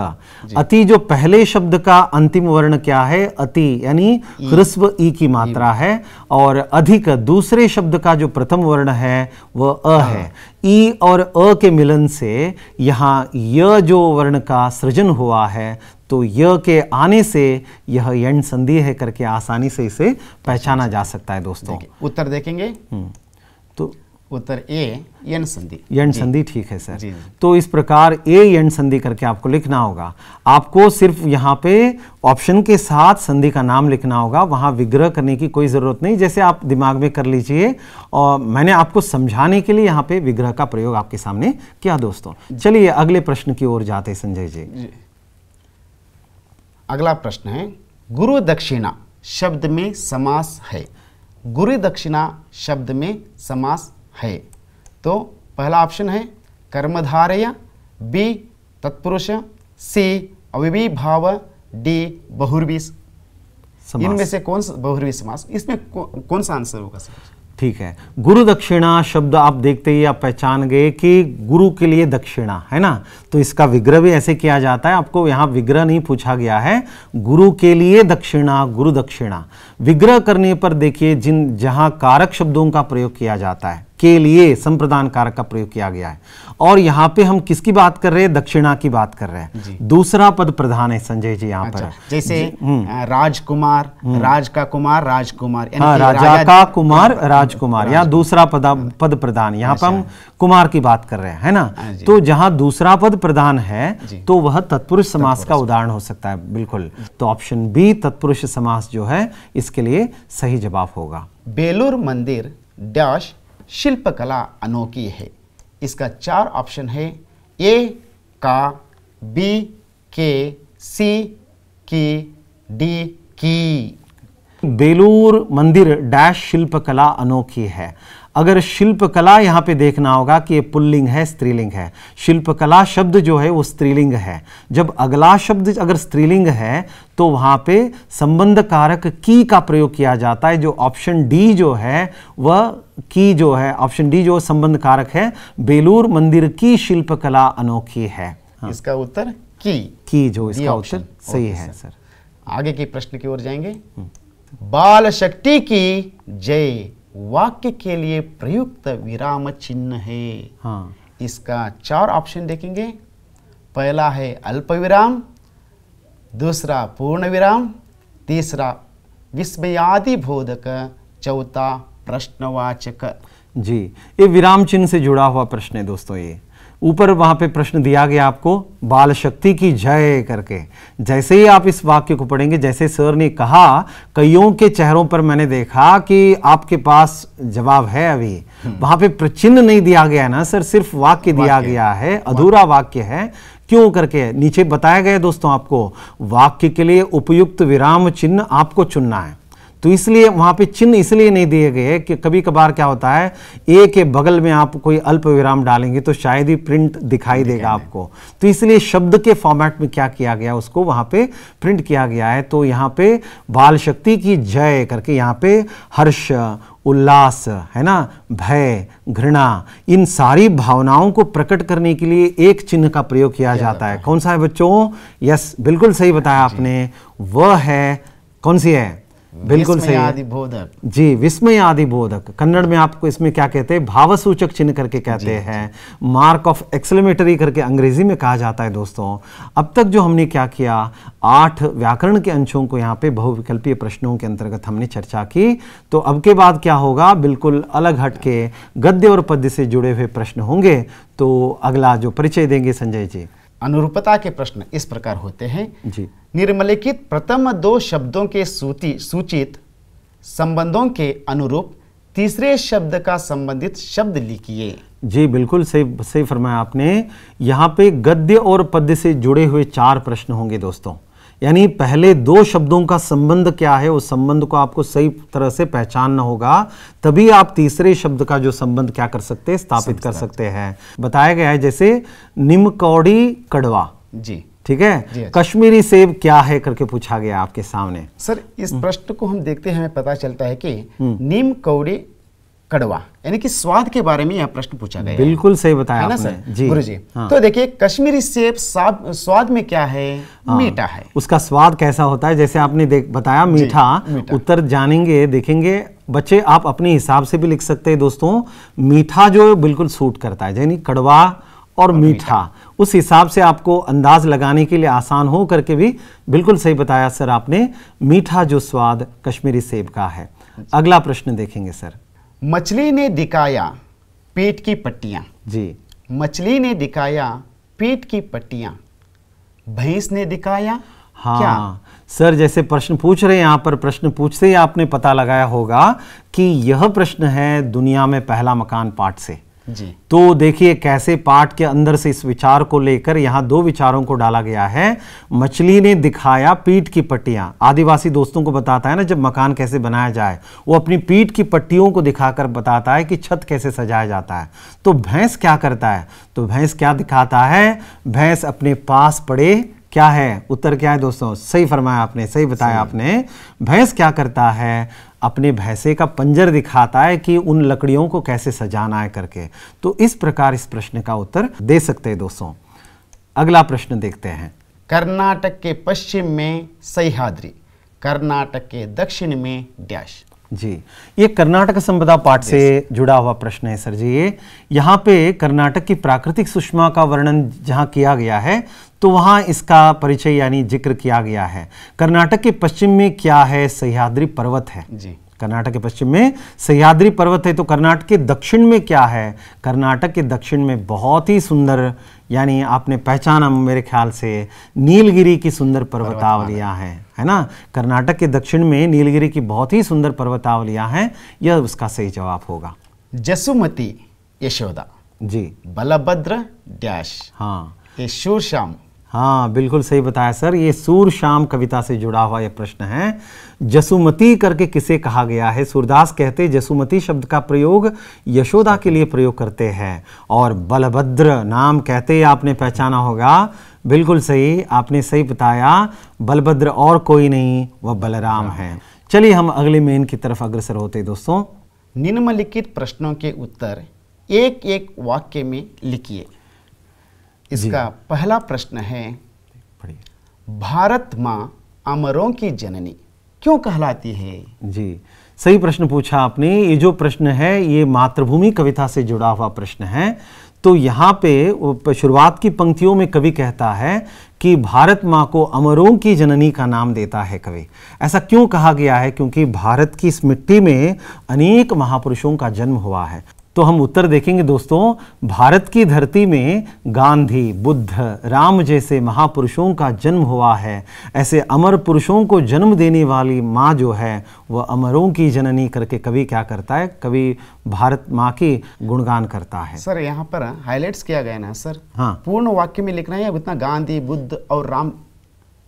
अति जो पहले शब्द का अंतिम वर्ण क्या है अति यानी ह्रस्व ई की मात्रा है और अधिक दूसरे शब्द का जो प्रथम वर्ण है वह अ है ई और अ के मिलन से यहाँ य जो वर्ण का सृजन हुआ है तो य के आने से यह यण संधि है करके आसानी से इसे पहचाना जा सकता है दोस्तों उत्तर देखेंगे हम्म, तो उत्तर ए यन संधि यन संधि ठीक है सर तो इस प्रकार ए यन संधि करके आपको लिखना होगा आपको सिर्फ यहाँ पे ऑप्शन के साथ संधि का नाम लिखना होगा वहाँ विग्रह करने की कोई ज़रूरत नहीं जैसे आप दिमाग में कर लीजिए और मैंने आपको समझाने के लिए यहाँ पे विग्रह का प्रयोग आपके सामने किया दोस्तों चलिए अगले प्रश्न की ओर जाते संजय जी।, जी अगला प्रश्न है गुरु दक्षिणा शब्द में समास है गुरु दक्षिणा शब्द में समास है तो पहला ऑप्शन है कर्मधारय बी तत्पुरुष सी अविवी भाव डी बहुर्वी इनमें से कौन सा बहुर्वी समास इसमें कौन सा आंसर होगा सर ठीक है गुरु दक्षिणा शब्द आप देखते ही आप पहचान गए कि गुरु के लिए दक्षिणा है ना तो इसका विग्रह भी ऐसे किया जाता है आपको यहां विग्रह नहीं पूछा गया है गुरु के लिए दक्षिणा गुरु दक्षिणा विग्रह करने पर देखिए जिन जहां कारक शब्दों का प्रयोग किया जाता है के लिए संप्रदान कारक का प्रयोग किया गया है और यहाँ पे हम किसकी बात कर रहे हैं दक्षिणा की बात कर रहे हैं दूसरा पद प्रधान है संजय जी यहाँ अच्छा, पर जैसे हम्म। राजकुमार हम्म। राज का कुमार राजकुमार हाँ, राजा, राजा का कुमार राजकुमार राज यहाँ दूसरा पद पद प्रधान यहाँ पर हम अच्छा। कुमार की बात कर रहे हैं है ना हाँ तो जहाँ दूसरा पद प्रधान है तो वह तत्पुरुष समास का उदाहरण हो सकता है बिल्कुल तो ऑप्शन बी तत्पुरुष समास जो है इसके लिए सही जवाब होगा बेलूर मंदिर डैश शिल्पकला अनोखी है इसका चार ऑप्शन है ए का बी के सी की डी की बेलूर मंदिर डैश शिल्पकला अनोखी है अगर शिल्पकला यहाँ पे देखना होगा कि ये पुल्लिंग है स्त्रीलिंग है शिल्पकला शब्द जो है वो स्त्रीलिंग है जब अगला शब्द अगर स्त्रीलिंग है तो वहाँ पे संबंध कारक की का प्रयोग किया जाता है जो ऑप्शन डी जो है वह की जो है ऑप्शन डी जो संबंध कारक है बेलूर मंदिर की शिल्पकला अनोखी है हाँ। इसका उत्तर की की जो इसका उत्तर सही है सर आगे के प्रश्न की ओर जाएंगे बाल शक्ति की जय वाक्य के लिए प्रयुक्त विराम चिन्ह है हाँ। इसका चार ऑप्शन देखेंगे पहला है अल्प विराम दूसरा पूर्ण विराम तीसरा विस्मयादि बोधक चौथा प्रश्नवाचक जी ये विराम चिन्ह से जुड़ा हुआ प्रश्न है दोस्तों ये ऊपर वहाँ पे प्रश्न दिया गया आपको बाल शक्ति की जय करके जैसे ही आप इस वाक्य को पढ़ेंगे जैसे सर ने कहा कईयों के चेहरों पर मैंने देखा कि आपके पास जवाब है अभी हम्म। वहाँ पे प्रचिन्ह नहीं दिया गया ना सर सिर्फ वाक्य दिया गया है अधूरा वाक्य है क्यों करके नीचे बताया गया दोस्तों आपको वाक्य के लिए उपयुक्त विराम चिन्ह आपको चुनना है तो इसलिए वहाँ पे चिन्ह इसलिए नहीं दिए गए कि कभी कभार क्या होता है ए के बगल में आप कोई अल्प विराम डालेंगे तो शायद ही प्रिंट दिखाई देगा आपको तो इसलिए शब्द के फॉर्मेट में क्या किया गया उसको वहाँ पे प्रिंट किया गया है तो यहाँ पे बाल शक्ति की जय करके यहाँ पे हर्ष उल्लास है ना भय घृणा इन सारी भावनाओं को प्रकट करने के लिए एक चिन्ह का प्रयोग किया जाता है कौन सा है बच्चों यस बिल्कुल सही बताया हाँ आपने वह है कौन सी है बिल्कुल सही आदि बोधक जी विस्मय आदि बोधक कन्नड़ में आपको इसमें क्या कहते हैं भावसूचक चिन्ह करके कहते हैं मार्क ऑफ एक्सलेमेटरी करके अंग्रेजी में कहा जाता है दोस्तों अब तक जो हमने क्या किया आठ व्याकरण के अंशों को यहाँ पे बहुविकल्पीय प्रश्नों के अंतर्गत हमने चर्चा की तो अब के बाद क्या होगा बिल्कुल अलग हट के गद्य और पद्य से जुड़े हुए प्रश्न होंगे तो अगला जो परिचय देंगे संजय जी अनुरूपता के प्रश्न इस प्रकार होते हैं जी निर्मलिखित प्रथम दो शब्दों के सूची सूचित संबंधों के अनुरूप तीसरे शब्द का संबंधित शब्द लिखिए जी बिल्कुल सही सही फरमाया आपने यहाँ पे गद्य और पद्य से जुड़े हुए चार प्रश्न होंगे दोस्तों यानी पहले दो शब्दों का संबंध क्या है उस संबंध को आपको सही तरह से पहचानना होगा तभी आप तीसरे शब्द का जो संबंध क्या कर सकते हैं स्थापित कर सकते हैं बताया गया है जैसे निमकौड़ी कड़वा जी ठीक है अच्छा। कश्मीरी सेब क्या है करके पूछा गया आपके सामने सर इस हम्म। प्रश्न को हम देखते हैं हमें पता चलता है कि नीम हम्म। कौड़ी कड़वा यानी कि स्वाद के बारे में यह प्रश्न पूछा गया बिल्कुल सही बताया है ना सर जी गुरु जी हाँ। तो देखिए कश्मीरी सेब स्वाद में क्या है हाँ। मीठा है उसका स्वाद कैसा होता है जैसे आपने देख बताया मीठा, मीठा। उत्तर जानेंगे देखेंगे बच्चे आप अपने हिसाब से भी लिख सकते हैं दोस्तों मीठा जो बिल्कुल सूट करता है यानी कड़वा और मीठा उस हिसाब से आपको अंदाज लगाने के लिए आसान हो करके भी बिल्कुल सही बताया सर आपने मीठा जो स्वाद कश्मीरी सेब का है अच्छा। अगला प्रश्न देखेंगे सर मछली ने दिखाया पेट की पट्टियां जी मछली ने दिखाया पेट की पट्टियां भैंस ने दिखाया हाँ क्या? सर जैसे प्रश्न पूछ रहे हैं यहाँ पर प्रश्न पूछते ही आपने पता लगाया होगा कि यह प्रश्न है दुनिया में पहला मकान पाठ से जी तो देखिए कैसे पाठ के अंदर से इस विचार को लेकर यहां दो विचारों को डाला गया है मछली ने दिखाया पीठ की पट्टियां आदिवासी दोस्तों को बताता है ना जब मकान कैसे बनाया जाए वो अपनी पीठ की पट्टियों को दिखाकर बताता है कि छत कैसे सजाया जाता है तो भैंस क्या करता है तो भैंस क्या दिखाता है भैंस अपने पास पड़े क्या है उत्तर क्या है दोस्तों सही फरमाया आपने सही बताया आपने भैंस क्या करता है अपने भैंसे का पंजर दिखाता है कि उन लकड़ियों को कैसे सजाना है करके तो इस प्रकार इस प्रश्न का उत्तर दे सकते हैं दोस्तों अगला प्रश्न देखते हैं कर्नाटक के पश्चिम में सह्याद्री कर्नाटक के दक्षिण में डैश जी ये कर्नाटक संपदा पाठ से जुड़ा हुआ प्रश्न है सर जी ये यहाँ पे कर्नाटक की प्राकृतिक सुषमा का वर्णन जहाँ किया गया है तो वहाँ इसका परिचय यानी जिक्र किया गया है कर्नाटक के पश्चिम में क्या है सह्याद्री पर्वत है जी कर्नाटक के पश्चिम में सह्याद्री पर्वत है तो कर्नाटक के दक्षिण में क्या है कर्नाटक के दक्षिण में बहुत ही सुंदर यानी आपने पहचाना मेरे ख्याल से नीलगिरी की सुंदर पर्वतावलियाँ हैं है ना कर्नाटक के दक्षिण में नीलगिरी की बहुत ही सुंदर पर्वतावलियाँ हैं यह उसका सही जवाब होगा जसुमती यशोदा जी बलभद्र डैश हाँ ये हाँ बिल्कुल सही बताया सर ये सूर शाम कविता से जुड़ा हुआ यह प्रश्न है जसुमती करके किसे कहा गया है सूरदास कहते जसुमती शब्द का प्रयोग यशोदा के लिए प्रयोग करते हैं और बलभद्र नाम कहते आपने पहचाना होगा बिल्कुल सही आपने सही बताया बलभद्र और कोई नहीं वह बलराम है चलिए हम अगले मेन की तरफ अग्रसर होते दोस्तों निम्नलिखित प्रश्नों के उत्तर एक एक वाक्य में लिखिए इसका पहला प्रश्न है भारत माँ अमरों की जननी क्यों कहलाती है जी सही प्रश्न पूछा आपने ये जो प्रश्न है ये मातृभूमि कविता से जुड़ा हुआ प्रश्न है तो यहाँ पे शुरुआत की पंक्तियों में कवि कहता है कि भारत माँ को अमरों की जननी का नाम देता है कवि ऐसा क्यों कहा गया है क्योंकि भारत की इस मिट्टी में अनेक महापुरुषों का जन्म हुआ है तो हम उत्तर देखेंगे दोस्तों भारत की धरती में गांधी बुद्ध राम जैसे महापुरुषों का जन्म हुआ है ऐसे अमर पुरुषों को जन्म देने वाली माँ जो है वह अमरों की जननी करके कवि क्या करता है कवि भारत माँ की गुणगान करता है सर यहाँ पर हाईलाइट्स किया गया ना सर हाँ पूर्ण वाक्य में लिखना है इतना गांधी बुद्ध और राम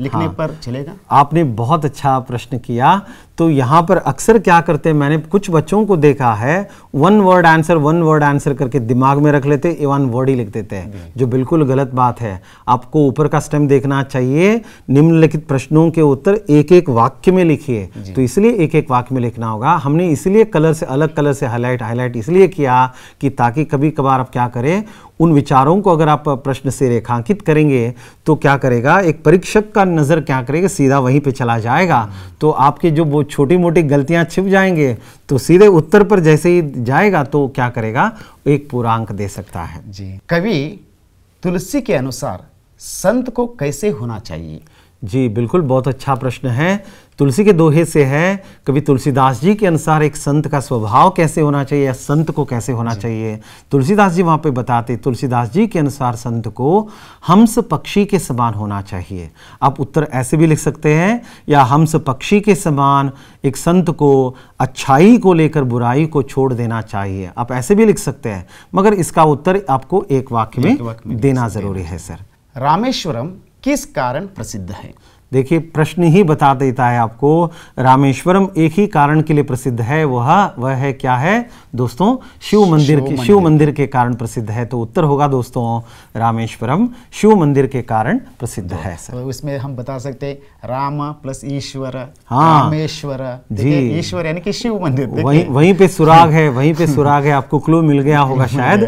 लिखने हाँ, पर चलेगा आपने बहुत अच्छा प्रश्न किया तो यहाँ पर अक्सर क्या करते हैं मैंने कुछ बच्चों को देखा है one word answer one word answer करके दिमाग में रख लेते ए वन वर्ड ही लिख देते हैं जो बिल्कुल गलत बात है आपको ऊपर का स्टेम देखना चाहिए निम्नलिखित प्रश्नों के उत्तर एक एक वाक्य में लिखिए तो इसलिए एक एक वाक्य में लिखना होगा हमने इसलिए कलर से अलग कलर से हाईलाइट हाईलाइट इसलिए किया कि ताकि कभी कभार आप क्या करें उन विचारों को अगर आप प्रश्न से रेखांकित करेंगे तो क्या करेगा एक परीक्षक का नज़र क्या करेगा सीधा वहीं पे चला जाएगा हम्म। तो आपके जो वो छोटी मोटी गलतियां छिप जाएंगे तो सीधे उत्तर पर जैसे ही जाएगा तो क्या करेगा एक पूर्णांक दे सकता है जी कवि तुलसी के अनुसार संत को कैसे होना चाहिए जी बिल्कुल बहुत अच्छा प्रश्न है तुलसी के दोहे से है कभी तुलसीदास जी के अनुसार एक संत का स्वभाव कैसे होना चाहिए या संत को कैसे होना चाहिए तुलसीदास जी वहाँ पे बताते तुलसीदास जी के अनुसार संत को हमस पक्षी के समान होना चाहिए आप उत्तर ऐसे भी लिख सकते हैं या हम्स पक्षी के समान एक संत को अच्छाई को लेकर बुराई को छोड़ देना चाहिए आप ऐसे भी लिख सकते हैं मगर इसका उत्तर आपको एक वाक्य में देना ज़रूरी है सर रामेश्वरम किस कारण प्रसिद्ध है देखिए प्रश्न ही बता देता है आपको रामेश्वरम एक ही कारण के लिए प्रसिद्ध है वह वह है क्या है दोस्तों शिव मंदिर के शिव मंदिर के कारण प्रसिद्ध है तो उत्तर होगा दोस्तों रामेश्वरम शिव मंदिर के कारण प्रसिद्ध तो है सर उसमें तो हम बता सकते हैं राम प्लस ईश्वर हाँ रामेश्वर जी ईश्वर यानी कि शिव मंदिर वही वहीं पे सुराग है वहीं पे सुराग है आपको क्लू मिल गया होगा [LAUGHS] शायद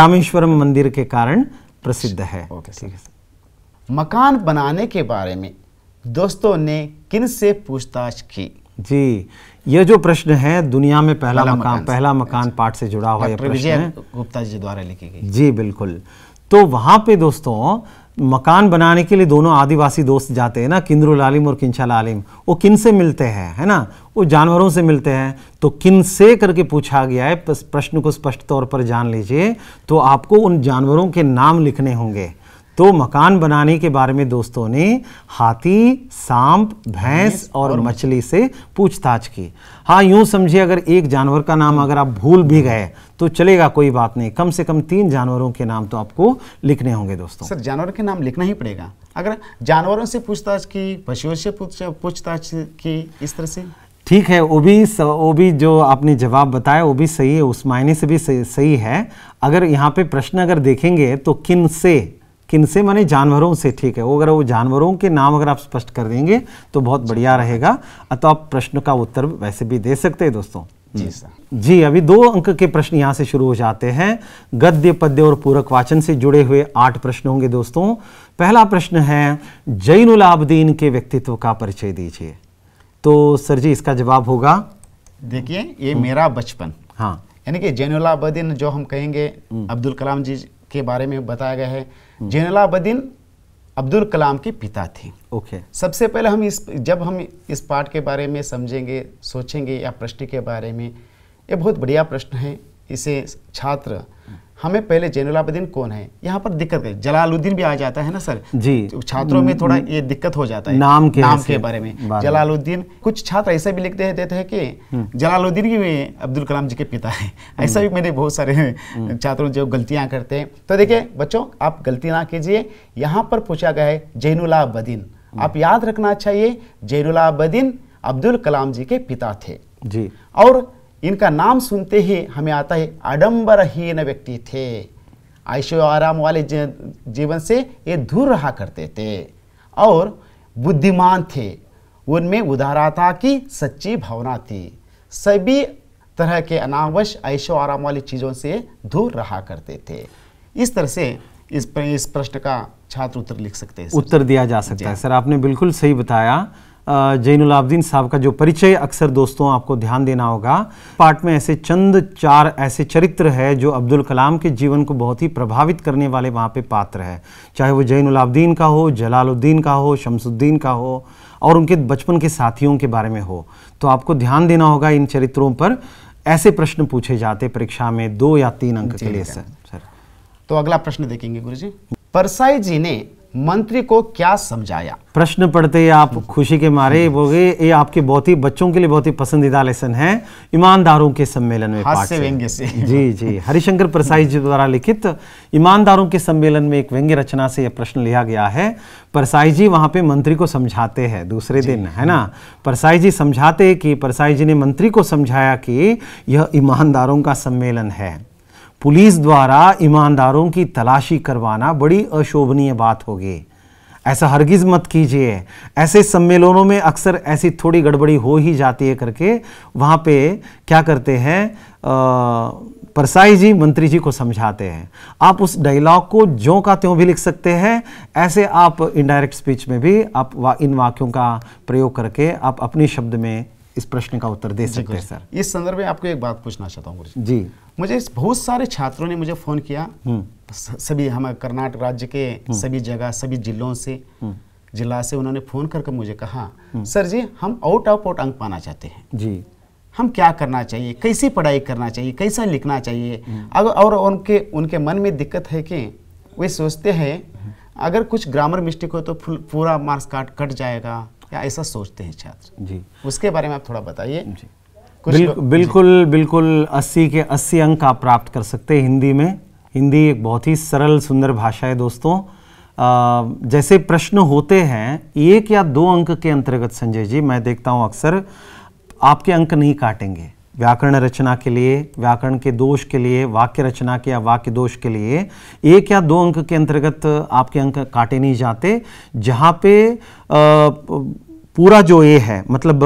रामेश्वरम मंदिर के कारण प्रसिद्ध है ओके ठीक है मकान बनाने के बारे में दोस्तों ने किन से पूछताछ की जी ये जो प्रश्न है दुनिया में पहला, पहला मकान, मकान पहला मकान अच्छा। पाठ से जुड़ा हुआ प्रश्न गुप्ता जी द्वारा लिखी गई जी बिल्कुल तो वहां पे दोस्तों मकान बनाने के लिए दोनों आदिवासी दोस्त जाते हैं ना किंद्रुल आलिम और किंशाल आलिम वो किन से मिलते हैं है ना वो जानवरों से मिलते हैं तो किन से करके पूछा गया है प्रश्न को स्पष्ट तौर पर जान लीजिए तो आपको उन जानवरों के नाम लिखने होंगे तो मकान बनाने के बारे में दोस्तों ने हाथी सांप भैंस और, और मछली से पूछताछ की हाँ यूं समझिए अगर एक जानवर का नाम अगर आप भूल भी गए तो चलेगा कोई बात नहीं कम से कम तीन जानवरों के नाम तो आपको लिखने होंगे दोस्तों सर जानवर के नाम लिखना ही पड़ेगा अगर जानवरों से पूछताछ की पशुओं से पूछताछ की इस तरह से ठीक है वो भी स, वो भी जो आपने जवाब बताया वो भी सही है उस मायने से भी सही, सही है अगर यहाँ पे प्रश्न अगर देखेंगे तो किन से किन से माने जानवरों से ठीक है वो अगर वो जानवरों के नाम अगर आप स्पष्ट कर देंगे तो बहुत बढ़िया रहेगा अतः आप प्रश्न का उत्तर वैसे भी दे सकते हैं दोस्तों जी सर जी अभी दो अंक के प्रश्न यहाँ से शुरू हो जाते हैं गद्य पद्य और पूरक वाचन से जुड़े हुए आठ प्रश्न होंगे दोस्तों पहला प्रश्न है जैनुल आबदीन के व्यक्तित्व का परिचय दीजिए तो सर जी इसका जवाब होगा देखिए ये मेरा बचपन हाँ यानी कि जैनुल आबदीन जो हम कहेंगे हम्म। अब्दुल कलाम जी के बारे में बताया गया है जैनलाबद्दीन अब्दुल कलाम के पिता थे ओके okay. सबसे पहले हम इस जब हम इस पाठ के बारे में समझेंगे सोचेंगे या प्रश्न के बारे में ये बहुत बढ़िया प्रश्न है इसे छात्र हमें पहले जैनुलाबद्दीन कौन है यहाँ पर दिक्कत है जलालुद्दीन भी आ जाता है ना सर जी तो छात्रों में थोड़ा ये दिक्कत हो जाता है नाम के नाम के बारे में जलालुद्दीन कुछ छात्र ऐसे भी लिखते देते हैं कि हम्म। जलालुद्दीन ही अब्दुल कलाम जी के पिता है हम्म। ऐसा भी मैंने बहुत सारे हम्म। छात्रों जो गलतियां करते हैं तो देखिये बच्चों आप गलती ना कीजिए यहाँ पर पूछा गया है जैनुलाबद्दीन आप याद रखना चाहिए जैनुलाबद्दीन अब्दुल कलाम जी के पिता थे जी और इनका नाम सुनते ही हमें आता है आडम्बरहीन व्यक्ति थे आयशो आराम वाले जीवन से ये दूर रहा करते थे और बुद्धिमान थे उनमें उदारता की सच्ची भावना थी सभी तरह के अनावश ऐशो आराम वाली चीज़ों से दूर रहा करते थे इस तरह से इस इस प्रश्न का छात्र उत्तर लिख सकते हैं उत्तर दिया जा सकता है सर आपने बिल्कुल सही बताया जैनुल आबदीन साहब का जो परिचय अक्सर दोस्तों आपको ध्यान देना होगा पाठ में ऐसे चंद चार ऐसे चरित्र है जो अब्दुल कलाम के जीवन को बहुत ही प्रभावित करने वाले वहाँ पे पात्र है चाहे वो जैनुल आबदीन का हो जलालुद्दीन का हो शमसुद्दीन का हो और उनके बचपन के साथियों के बारे में हो तो आपको ध्यान देना होगा इन चरित्रों पर ऐसे प्रश्न पूछे जाते परीक्षा में दो या तीन अंक के लिए सर तो अगला प्रश्न देखेंगे गुरु जी परसाई जी ने मंत्री को क्या समझाया प्रश्न पढ़ते ही आप खुशी के मारे हम्म। बोगे ये आपके बहुत ही बच्चों के लिए बहुत ही पसंदीदा लेसन है ईमानदारों के सम्मेलन में पाठ से व्यंग्य से जी जी हरिशंकर प्रसाई जी द्वारा लिखित ईमानदारों के सम्मेलन में एक व्यंग्य रचना से यह प्रश्न लिया गया है परसाई जी वहां पे मंत्री को समझाते हैं दूसरे दिन है ना परसाई जी समझाते कि परसाई जी ने मंत्री को समझाया कि यह ईमानदारों का सम्मेलन है पुलिस द्वारा ईमानदारों की तलाशी करवाना बड़ी अशोभनीय बात होगी ऐसा हरगिज मत कीजिए ऐसे सम्मेलनों में अक्सर ऐसी थोड़ी गड़बड़ी हो ही जाती है करके वहाँ पे क्या करते हैं परसाई जी मंत्री जी को समझाते हैं आप उस डायलॉग को ज्यों का त्यों भी लिख सकते हैं ऐसे आप इनडायरेक्ट स्पीच में भी आप वा, इन वाक्यों का प्रयोग करके आप अपने शब्द में इस प्रश्न का उत्तर दे सकते हैं सर इस संदर्भ में आपको एक बात पूछना चाहता हूँ जी मुझे बहुत सारे छात्रों ने मुझे फ़ोन किया हम्म। सभी हम कर्नाटक राज्य के हम्म। सभी जगह सभी जिलों से हम्म। जिला से उन्होंने फ़ोन करके मुझे कहा सर जी हम आउट ऑफ आउट अंक पाना चाहते हैं जी हम क्या करना चाहिए कैसी पढ़ाई करना चाहिए कैसा लिखना चाहिए अगर और उनके उनके मन में दिक्कत है कि वे सोचते हैं अगर कुछ ग्रामर मिस्टेक हो तो पूरा मार्क्स काट कट जाएगा या ऐसा सोचते हैं छात्र जी उसके बारे में आप थोड़ा बताइए जी बिल्कुल बिल्कुल अस्सी के अस्सी अंक आप प्राप्त कर सकते हैं हिंदी में हिंदी एक बहुत ही सरल सुंदर भाषा है दोस्तों आ, जैसे प्रश्न होते हैं एक या दो अंक के अंतर्गत संजय जी मैं देखता हूँ अक्सर आपके अंक नहीं काटेंगे व्याकरण रचना के लिए व्याकरण के दोष के लिए वाक्य रचना के या वाक्य दोष के लिए एक या दो अंक के अंतर्गत आपके अंक काटे नहीं जाते जहाँ पे पूरा जो ये है मतलब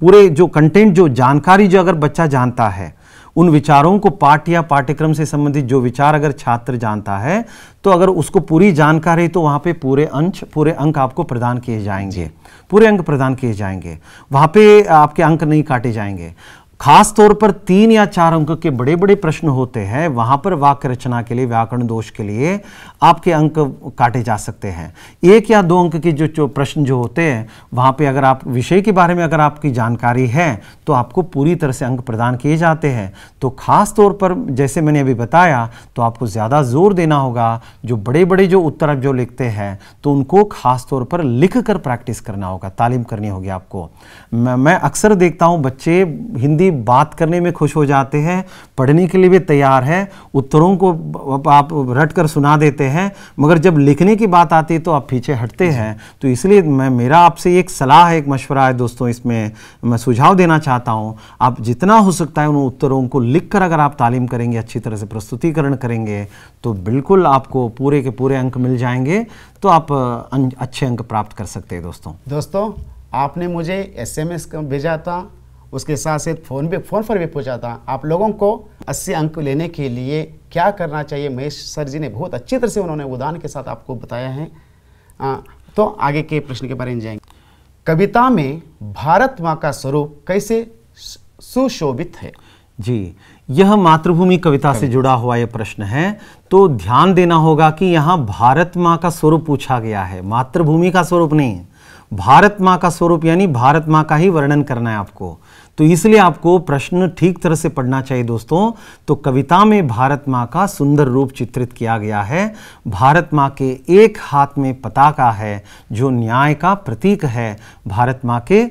पूरे जो कंटेंट जो जानकारी जो अगर बच्चा जानता है उन विचारों को पाठ या पाठ्यक्रम से संबंधित जो विचार अगर छात्र जानता है तो अगर उसको पूरी जानकारी तो वहाँ पे पूरे अंश पूरे अंक आपको प्रदान किए जाएंगे पूरे अंक प्रदान किए जाएंगे वहाँ पे आपके अंक नहीं काटे जाएंगे खास तौर पर तीन या चार अंक के बड़े बड़े प्रश्न होते हैं वहां पर वाक्य रचना के लिए व्याकरण दोष के लिए आपके अंक काटे जा सकते हैं एक या दो अंक के जो जो प्रश्न जो होते हैं वहां पे अगर आप विषय के बारे में अगर आपकी जानकारी है तो आपको पूरी तरह से अंक प्रदान किए जाते हैं तो खास तौर पर जैसे मैंने अभी बताया तो आपको ज़्यादा जोर देना होगा जो बड़े बड़े जो उत्तर जो लिखते हैं तो उनको खास तौर पर लिख कर प्रैक्टिस करना होगा तालीम करनी होगी आपको मैं अक्सर देखता हूँ बच्चे हिंदी भी बात करने में खुश हो जाते हैं पढ़ने के लिए भी तैयार हैं उत्तरों को आप रट कर सुना देते हैं मगर जब लिखने की बात आती है तो आप पीछे हटते हैं तो इसलिए मैं मेरा आपसे एक सलाह है एक मशवरा है दोस्तों इसमें मैं सुझाव देना चाहता हूँ आप जितना हो सकता है उन उत्तरों को लिख कर अगर आप तालीम करेंगे अच्छी तरह से प्रस्तुतिकरण करेंगे तो बिल्कुल आपको पूरे के पूरे अंक मिल जाएंगे तो आप अं, अच्छे अंक प्राप्त कर सकते हैं दोस्तों दोस्तों आपने मुझे एसएमएस भेजा था उसके साथ साथ फ़ोन पे फ़ोन पर भी पूछा था आप लोगों को 80 अंक लेने के लिए क्या करना चाहिए महेश सर जी ने बहुत अच्छी तरह से उन्होंने उदाहरण के साथ आपको बताया है आ, तो आगे के प्रश्न के बारे में जाएंगे कविता में भारत माँ का स्वरूप कैसे सुशोभित है जी यह मातृभूमि कविता से जुड़ा हुआ यह प्रश्न है तो ध्यान देना होगा कि यहाँ भारत माँ का स्वरूप पूछा गया है मातृभूमि का स्वरूप नहीं भारत माँ का स्वरूप यानी भारत माँ का ही वर्णन करना है आपको तो इसलिए आपको प्रश्न ठीक तरह से पढ़ना चाहिए दोस्तों तो कविता में भारत माँ का सुंदर रूप चित्रित किया गया है भारत माँ के एक हाथ में पताका है जो न्याय का प्रतीक है भारत माँ के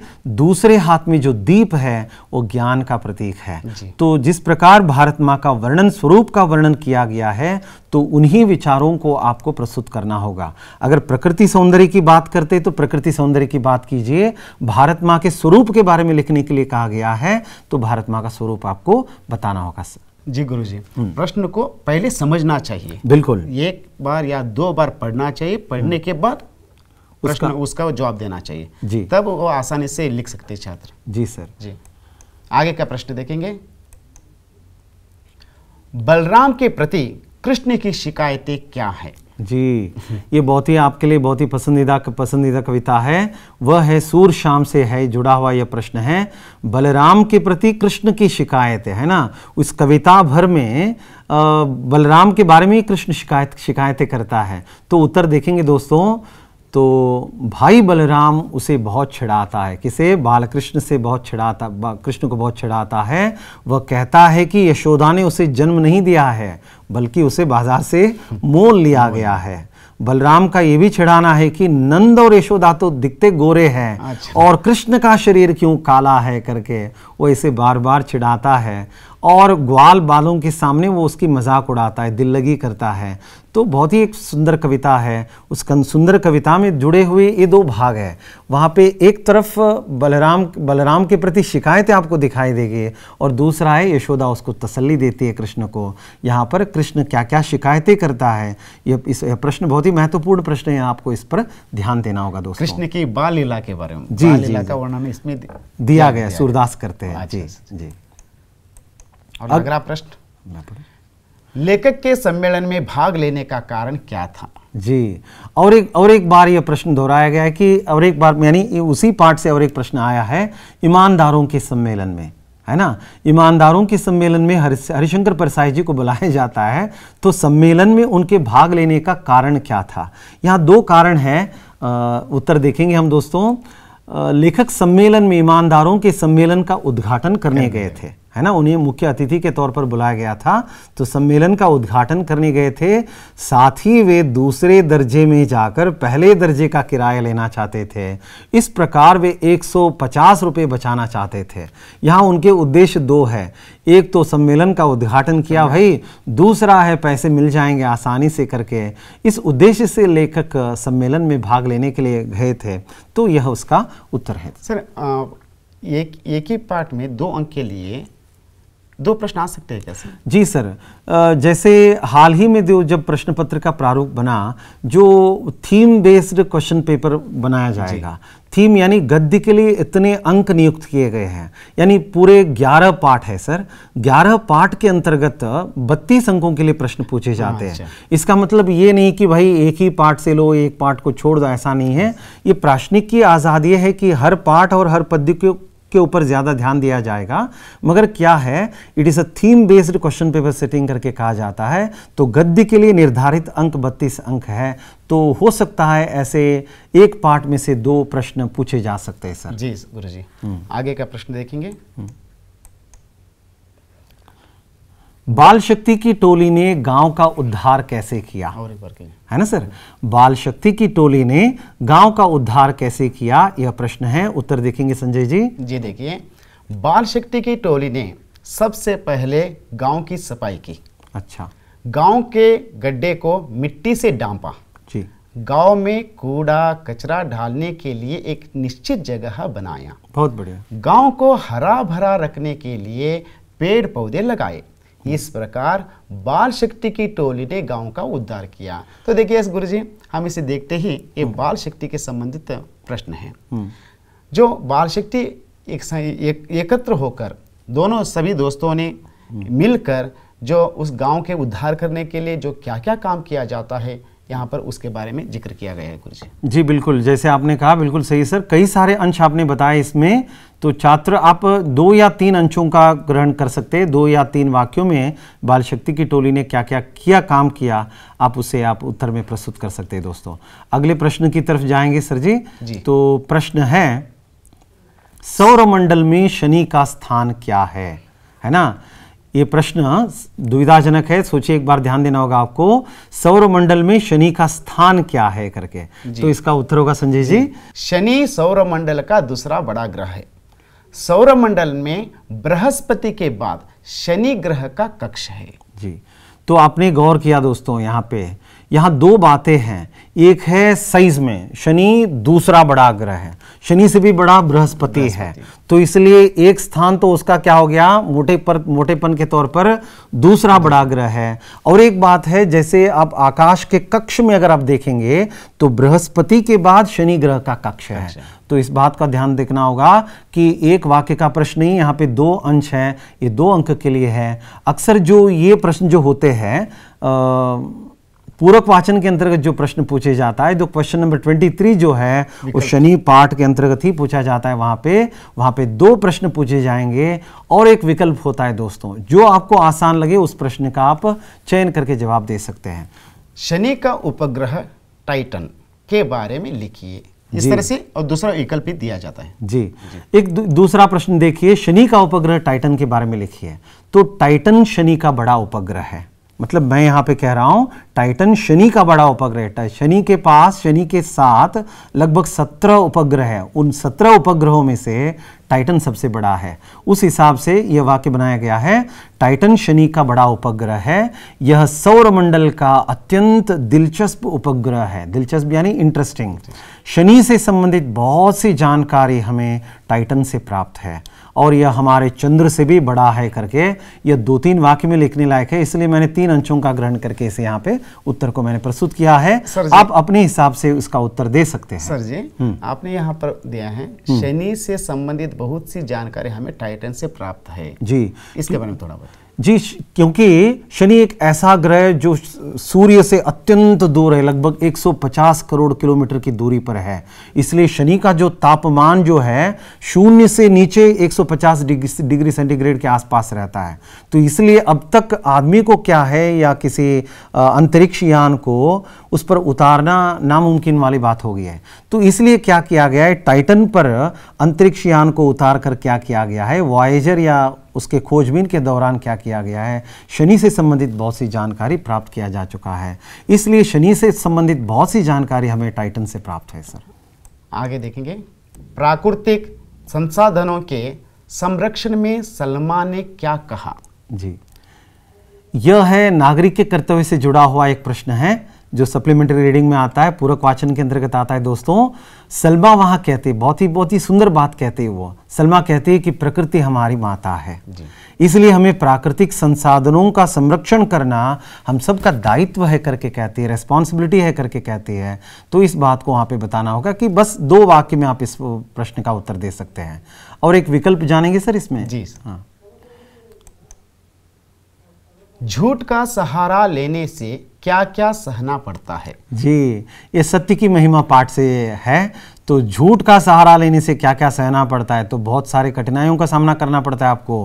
दूसरे हाथ में जो दीप है वो ज्ञान का प्रतीक है तो जिस प्रकार भारत माँ का वर्णन स्वरूप का वर्णन किया गया है तो उन्हीं विचारों को आपको प्रस्तुत करना होगा अगर प्रकृति सौंदर्य की बात करते तो प्रकृति सौंदर्य की बात कीजिए भारत माँ के स्वरूप के बारे में लिखने के लिए कहा गया है तो भारत माँ का स्वरूप आपको बताना होगा जी गुरु जी हम्म। प्रश्न को पहले समझना चाहिए बिल्कुल एक बार या दो बार पढ़ना चाहिए पढ़ने हम्म। के बाद प्रश्न उसका जवाब देना चाहिए जी तब वो आसानी से लिख सकते छात्र जी सर जी आगे का प्रश्न देखेंगे बलराम के प्रति कृष्ण की शिकायतें क्या है जी ये बहुत ही आपके लिए बहुत ही पसंदीदा पसंदीदा कविता है वह है सूर शाम से है जुड़ा हुआ यह प्रश्न है बलराम के प्रति कृष्ण की शिकायत है ना उस कविता भर में बलराम के बारे में कृष्ण शिकायत शिकायतें करता है तो उत्तर देखेंगे दोस्तों तो भाई बलराम उसे बहुत छिड़ाता है किसे बालकृष्ण से बहुत छिड़ाता कृष्ण को बहुत छिड़ाता है वह कहता है कि यशोदा ने उसे जन्म नहीं दिया है बल्कि उसे बाजार से मोल लिया गया है बलराम का ये भी छिड़ाना है कि नंद और यशोदा तो दिखते गोरे हैं अच्छा। और कृष्ण का शरीर क्यों काला है करके वो इसे बार बार छिड़ाता है और ग्वाल बालों के सामने वो उसकी मजाक उड़ाता है दिल लगी करता है तो बहुत ही एक सुंदर कविता है उस सुंदर कविता में जुड़े हुए ये दो भाग है वहाँ पे एक तरफ बलराम बलराम के प्रति शिकायतें आपको दिखाई देगी और दूसरा है यशोदा उसको तसल्ली देती है कृष्ण को यहाँ पर कृष्ण क्या क्या शिकायतें करता है ये इस प्रश्न बहुत ही महत्वपूर्ण प्रश्न है आपको इस पर ध्यान देना होगा दोस्तों कृष्ण की बाल लीला के बारे में जी लीला का वर्णन इसमें दिया गया सूरदास करते हैं अच्छा, जी अच्छा, अच्छा। जी और अगला प्रश्न लेखक के सम्मेलन में भाग लेने का कारण क्या था जी और एक और एक बार यह प्रश्न दोहराया गया है कि और एक बार यानी उसी पार्ट से और एक प्रश्न आया है ईमानदारों के सम्मेलन में है ना ईमानदारों के सम्मेलन में हरिशंकर परसाई जी को बुलाया जाता है तो सम्मेलन में उनके भाग लेने का कारण क्या था यहाँ दो कारण हैं उत्तर देखेंगे हम दोस्तों लेखक सम्मेलन में ईमानदारों के सम्मेलन का उद्घाटन करने गए थे है ना उन्हें मुख्य अतिथि के तौर पर बुलाया गया था तो सम्मेलन का उद्घाटन करने गए थे साथ ही वे दूसरे दर्जे में जाकर पहले दर्जे का किराया लेना चाहते थे इस प्रकार वे 150 रुपए बचाना चाहते थे यहाँ उनके उद्देश्य दो है एक तो सम्मेलन का उद्घाटन किया भाई दूसरा है पैसे मिल जाएंगे आसानी से करके इस उद्देश्य से लेखक सम्मेलन में भाग लेने के लिए गए थे तो यह उसका उत्तर है सर एक एक ही पार्ट में दो अंक के लिए दो प्रश्न आ सकते हैं क्या सर जी सर जैसे हाल ही में जो जब प्रश्न पत्र का प्रारूप बना जो थीम बेस्ड क्वेश्चन पेपर बनाया जाएगा थीम यानी गद्य के लिए इतने अंक नियुक्त किए गए हैं यानी पूरे 11 पाठ है सर 11 पाठ के अंतर्गत 32 अंकों के लिए प्रश्न पूछे जाते हैं अच्छा। इसका मतलब ये नहीं कि भाई एक ही पाठ से लो एक पाठ को छोड़ दो ऐसा नहीं है ये प्राश्निक की आज़ादी है कि हर पाठ और हर पद्य उसके ऊपर ज़्यादा ध्यान दिया जाएगा मगर क्या है it is a theme based question paper setting करके कहा जाता है तो गद्य के लिए निर्धारित अंक बत्तीस अंक है तो हो सकता है ऐसे एक पार्ट में से दो प्रश्न पूछे जा सकते हैं सर जी गुरु जी हम्म। आगे का प्रश्न देखेंगे हम्म। बाल शक्ति की टोली ने गांव का उद्धार कैसे किया और एक बार है ना सर बाल शक्ति की टोली ने गांव का उद्धार कैसे किया यह प्रश्न है उत्तर देखेंगे संजय जी जी देखिए बाल शक्ति की टोली ने सबसे पहले गांव की सफाई की अच्छा गांव के गड्ढे को मिट्टी से डांपा जी गांव में कूड़ा कचरा डालने के लिए एक निश्चित जगह बनाया बहुत बढ़िया गांव को हरा भरा रखने के लिए पेड़ पौधे लगाए इस प्रकार बाल शक्ति की टोली ने गांव का उद्धार किया तो देखिए इस गुरुजी हम इसे देखते ही ये हम्म। बाल शक्ति के संबंधित प्रश्न है हम्म। जो बाल शक्ति एक, एक, एकत्र होकर दोनों सभी दोस्तों ने हम्म। मिलकर जो उस गांव के उद्धार करने के लिए जो क्या क्या काम किया जाता है यहाँ पर उसके बारे में जिक्र किया गया है गुरु जी जी बिल्कुल जैसे आपने कहा बिल्कुल सही सर कई सारे अंश आपने बताए इसमें तो छात्र आप दो या तीन अंशों का ग्रहण कर सकते हैं दो या तीन वाक्यों में बाल शक्ति की टोली ने क्या क्या किया काम किया आप उसे आप उत्तर में प्रस्तुत कर सकते हैं दोस्तों अगले प्रश्न की तरफ जाएंगे सर जी, जी। तो प्रश्न है सौरमंडल में शनि का स्थान क्या है है ना ये प्रश्न दुविधाजनक है सोचिए एक बार ध्यान देना होगा आपको सौरमंडल में शनि का स्थान क्या है करके तो इसका उत्तर होगा संजय जी, जी। शनि सौरमंडल का दूसरा बड़ा ग्रह है सौरमंडल में बृहस्पति के बाद शनि ग्रह का कक्ष है जी तो आपने गौर किया दोस्तों यहाँ पे यहाँ दो बातें हैं एक है साइज में शनि दूसरा बड़ा ग्रह है शनि से भी बड़ा बृहस्पति है तो इसलिए एक स्थान तो उसका क्या हो गया मोटे पर मोटेपन के तौर पर दूसरा बड़ा ग्रह है और एक बात है जैसे आप आकाश के कक्ष में अगर आप देखेंगे तो बृहस्पति के बाद शनि ग्रह का कक्ष है अच्छा। तो इस बात का ध्यान देखना होगा कि एक वाक्य का प्रश्न ही यहाँ पे दो अंश है ये दो अंक के लिए है अक्सर जो ये प्रश्न जो होते हैं पूरक वाचन के अंतर्गत जो प्रश्न पूछे जाता है जो क्वेश्चन नंबर 23 जो है वो शनि पाठ के अंतर्गत ही पूछा जाता है वहां पे वहां पे दो प्रश्न पूछे जाएंगे और एक विकल्प होता है दोस्तों जो आपको आसान लगे उस प्रश्न का आप चयन करके जवाब दे सकते हैं शनि का उपग्रह टाइटन के बारे में लिखिए इस तरह से और दूसरा विकल्प भी दिया जाता है जी, जी। एक दू, दूसरा प्रश्न देखिए शनि का उपग्रह टाइटन के बारे में लिखिए तो टाइटन शनि का बड़ा उपग्रह है मतलब मैं यहाँ पे कह रहा हूँ टाइटन शनि का बड़ा उपग्रह है शनि के पास शनि के साथ लगभग सत्रह उपग्रह है उन सत्रह उपग्रहों में से टाइटन सबसे बड़ा है उस हिसाब से यह वाक्य बनाया गया है टाइटन शनि का बड़ा उपग्रह है यह सौर मंडल का अत्यंत दिलचस्प उपग्रह है दिलचस्प यानी इंटरेस्टिंग शनि से संबंधित बहुत सी जानकारी हमें टाइटन से प्राप्त है और यह हमारे चंद्र से भी बड़ा है करके यह दो तीन वाक्य में लिखने लायक है इसलिए मैंने तीन अंशों का ग्रहण करके इसे यहाँ पे उत्तर को मैंने प्रस्तुत किया है आप अपने हिसाब से उसका उत्तर दे सकते हैं सर जी हम्म। आपने यहाँ पर दिया है हम्म। शनि से संबंधित बहुत सी जानकारी हमें टाइटन से प्राप्त है जी इसके बारे में थोड़ा बहुत जी क्योंकि शनि एक ऐसा ग्रह जो सूर्य से अत्यंत दूर है लगभग 150 करोड़ किलोमीटर की दूरी पर है इसलिए शनि का जो तापमान जो है शून्य से नीचे 150 डिग्री डिग्री सेंटीग्रेड के आसपास रहता है तो इसलिए अब तक आदमी को क्या है या किसी अंतरिक्ष यान को उस पर उतारना नामुमकिन वाली बात हो गई है तो इसलिए क्या किया गया है टाइटन पर अंतरिक्ष यान को उतार कर क्या किया गया है वॉयजर या उसके खोजबीन के दौरान क्या किया गया है शनि से संबंधित बहुत सी जानकारी प्राप्त किया जा चुका है इसलिए शनि से संबंधित बहुत सी जानकारी हमें टाइटन से प्राप्त है सर आगे देखेंगे प्राकृतिक संसाधनों के संरक्षण में सलमान ने क्या कहा जी यह है नागरिक के कर्तव्य से जुड़ा हुआ एक प्रश्न है जो सप्लीमेंट्री रीडिंग में आता है पूरक वाचन के अंतर्गत आता है दोस्तों सलमा वहाँ कहती है बहुत ही बहुत ही सुंदर बात कहती है वो सलमा कहती है कि प्रकृति हमारी माता है इसलिए हमें प्राकृतिक संसाधनों का संरक्षण करना हम सब का दायित्व है करके कहती है रेस्पॉन्सिबिलिटी है करके कहती है तो इस बात को वहाँ पे बताना होगा कि बस दो वाक्य में आप इस प्रश्न का उत्तर दे सकते हैं और एक विकल्प जानेंगे सर इसमें जी हाँ झूठ का सहारा लेने से क्या क्या सहना पड़ता है जी ये सत्य की महिमा पाठ से है तो झूठ का सहारा लेने से क्या क्या सहना पड़ता है तो बहुत सारे कठिनाइयों का सामना करना पड़ता है आपको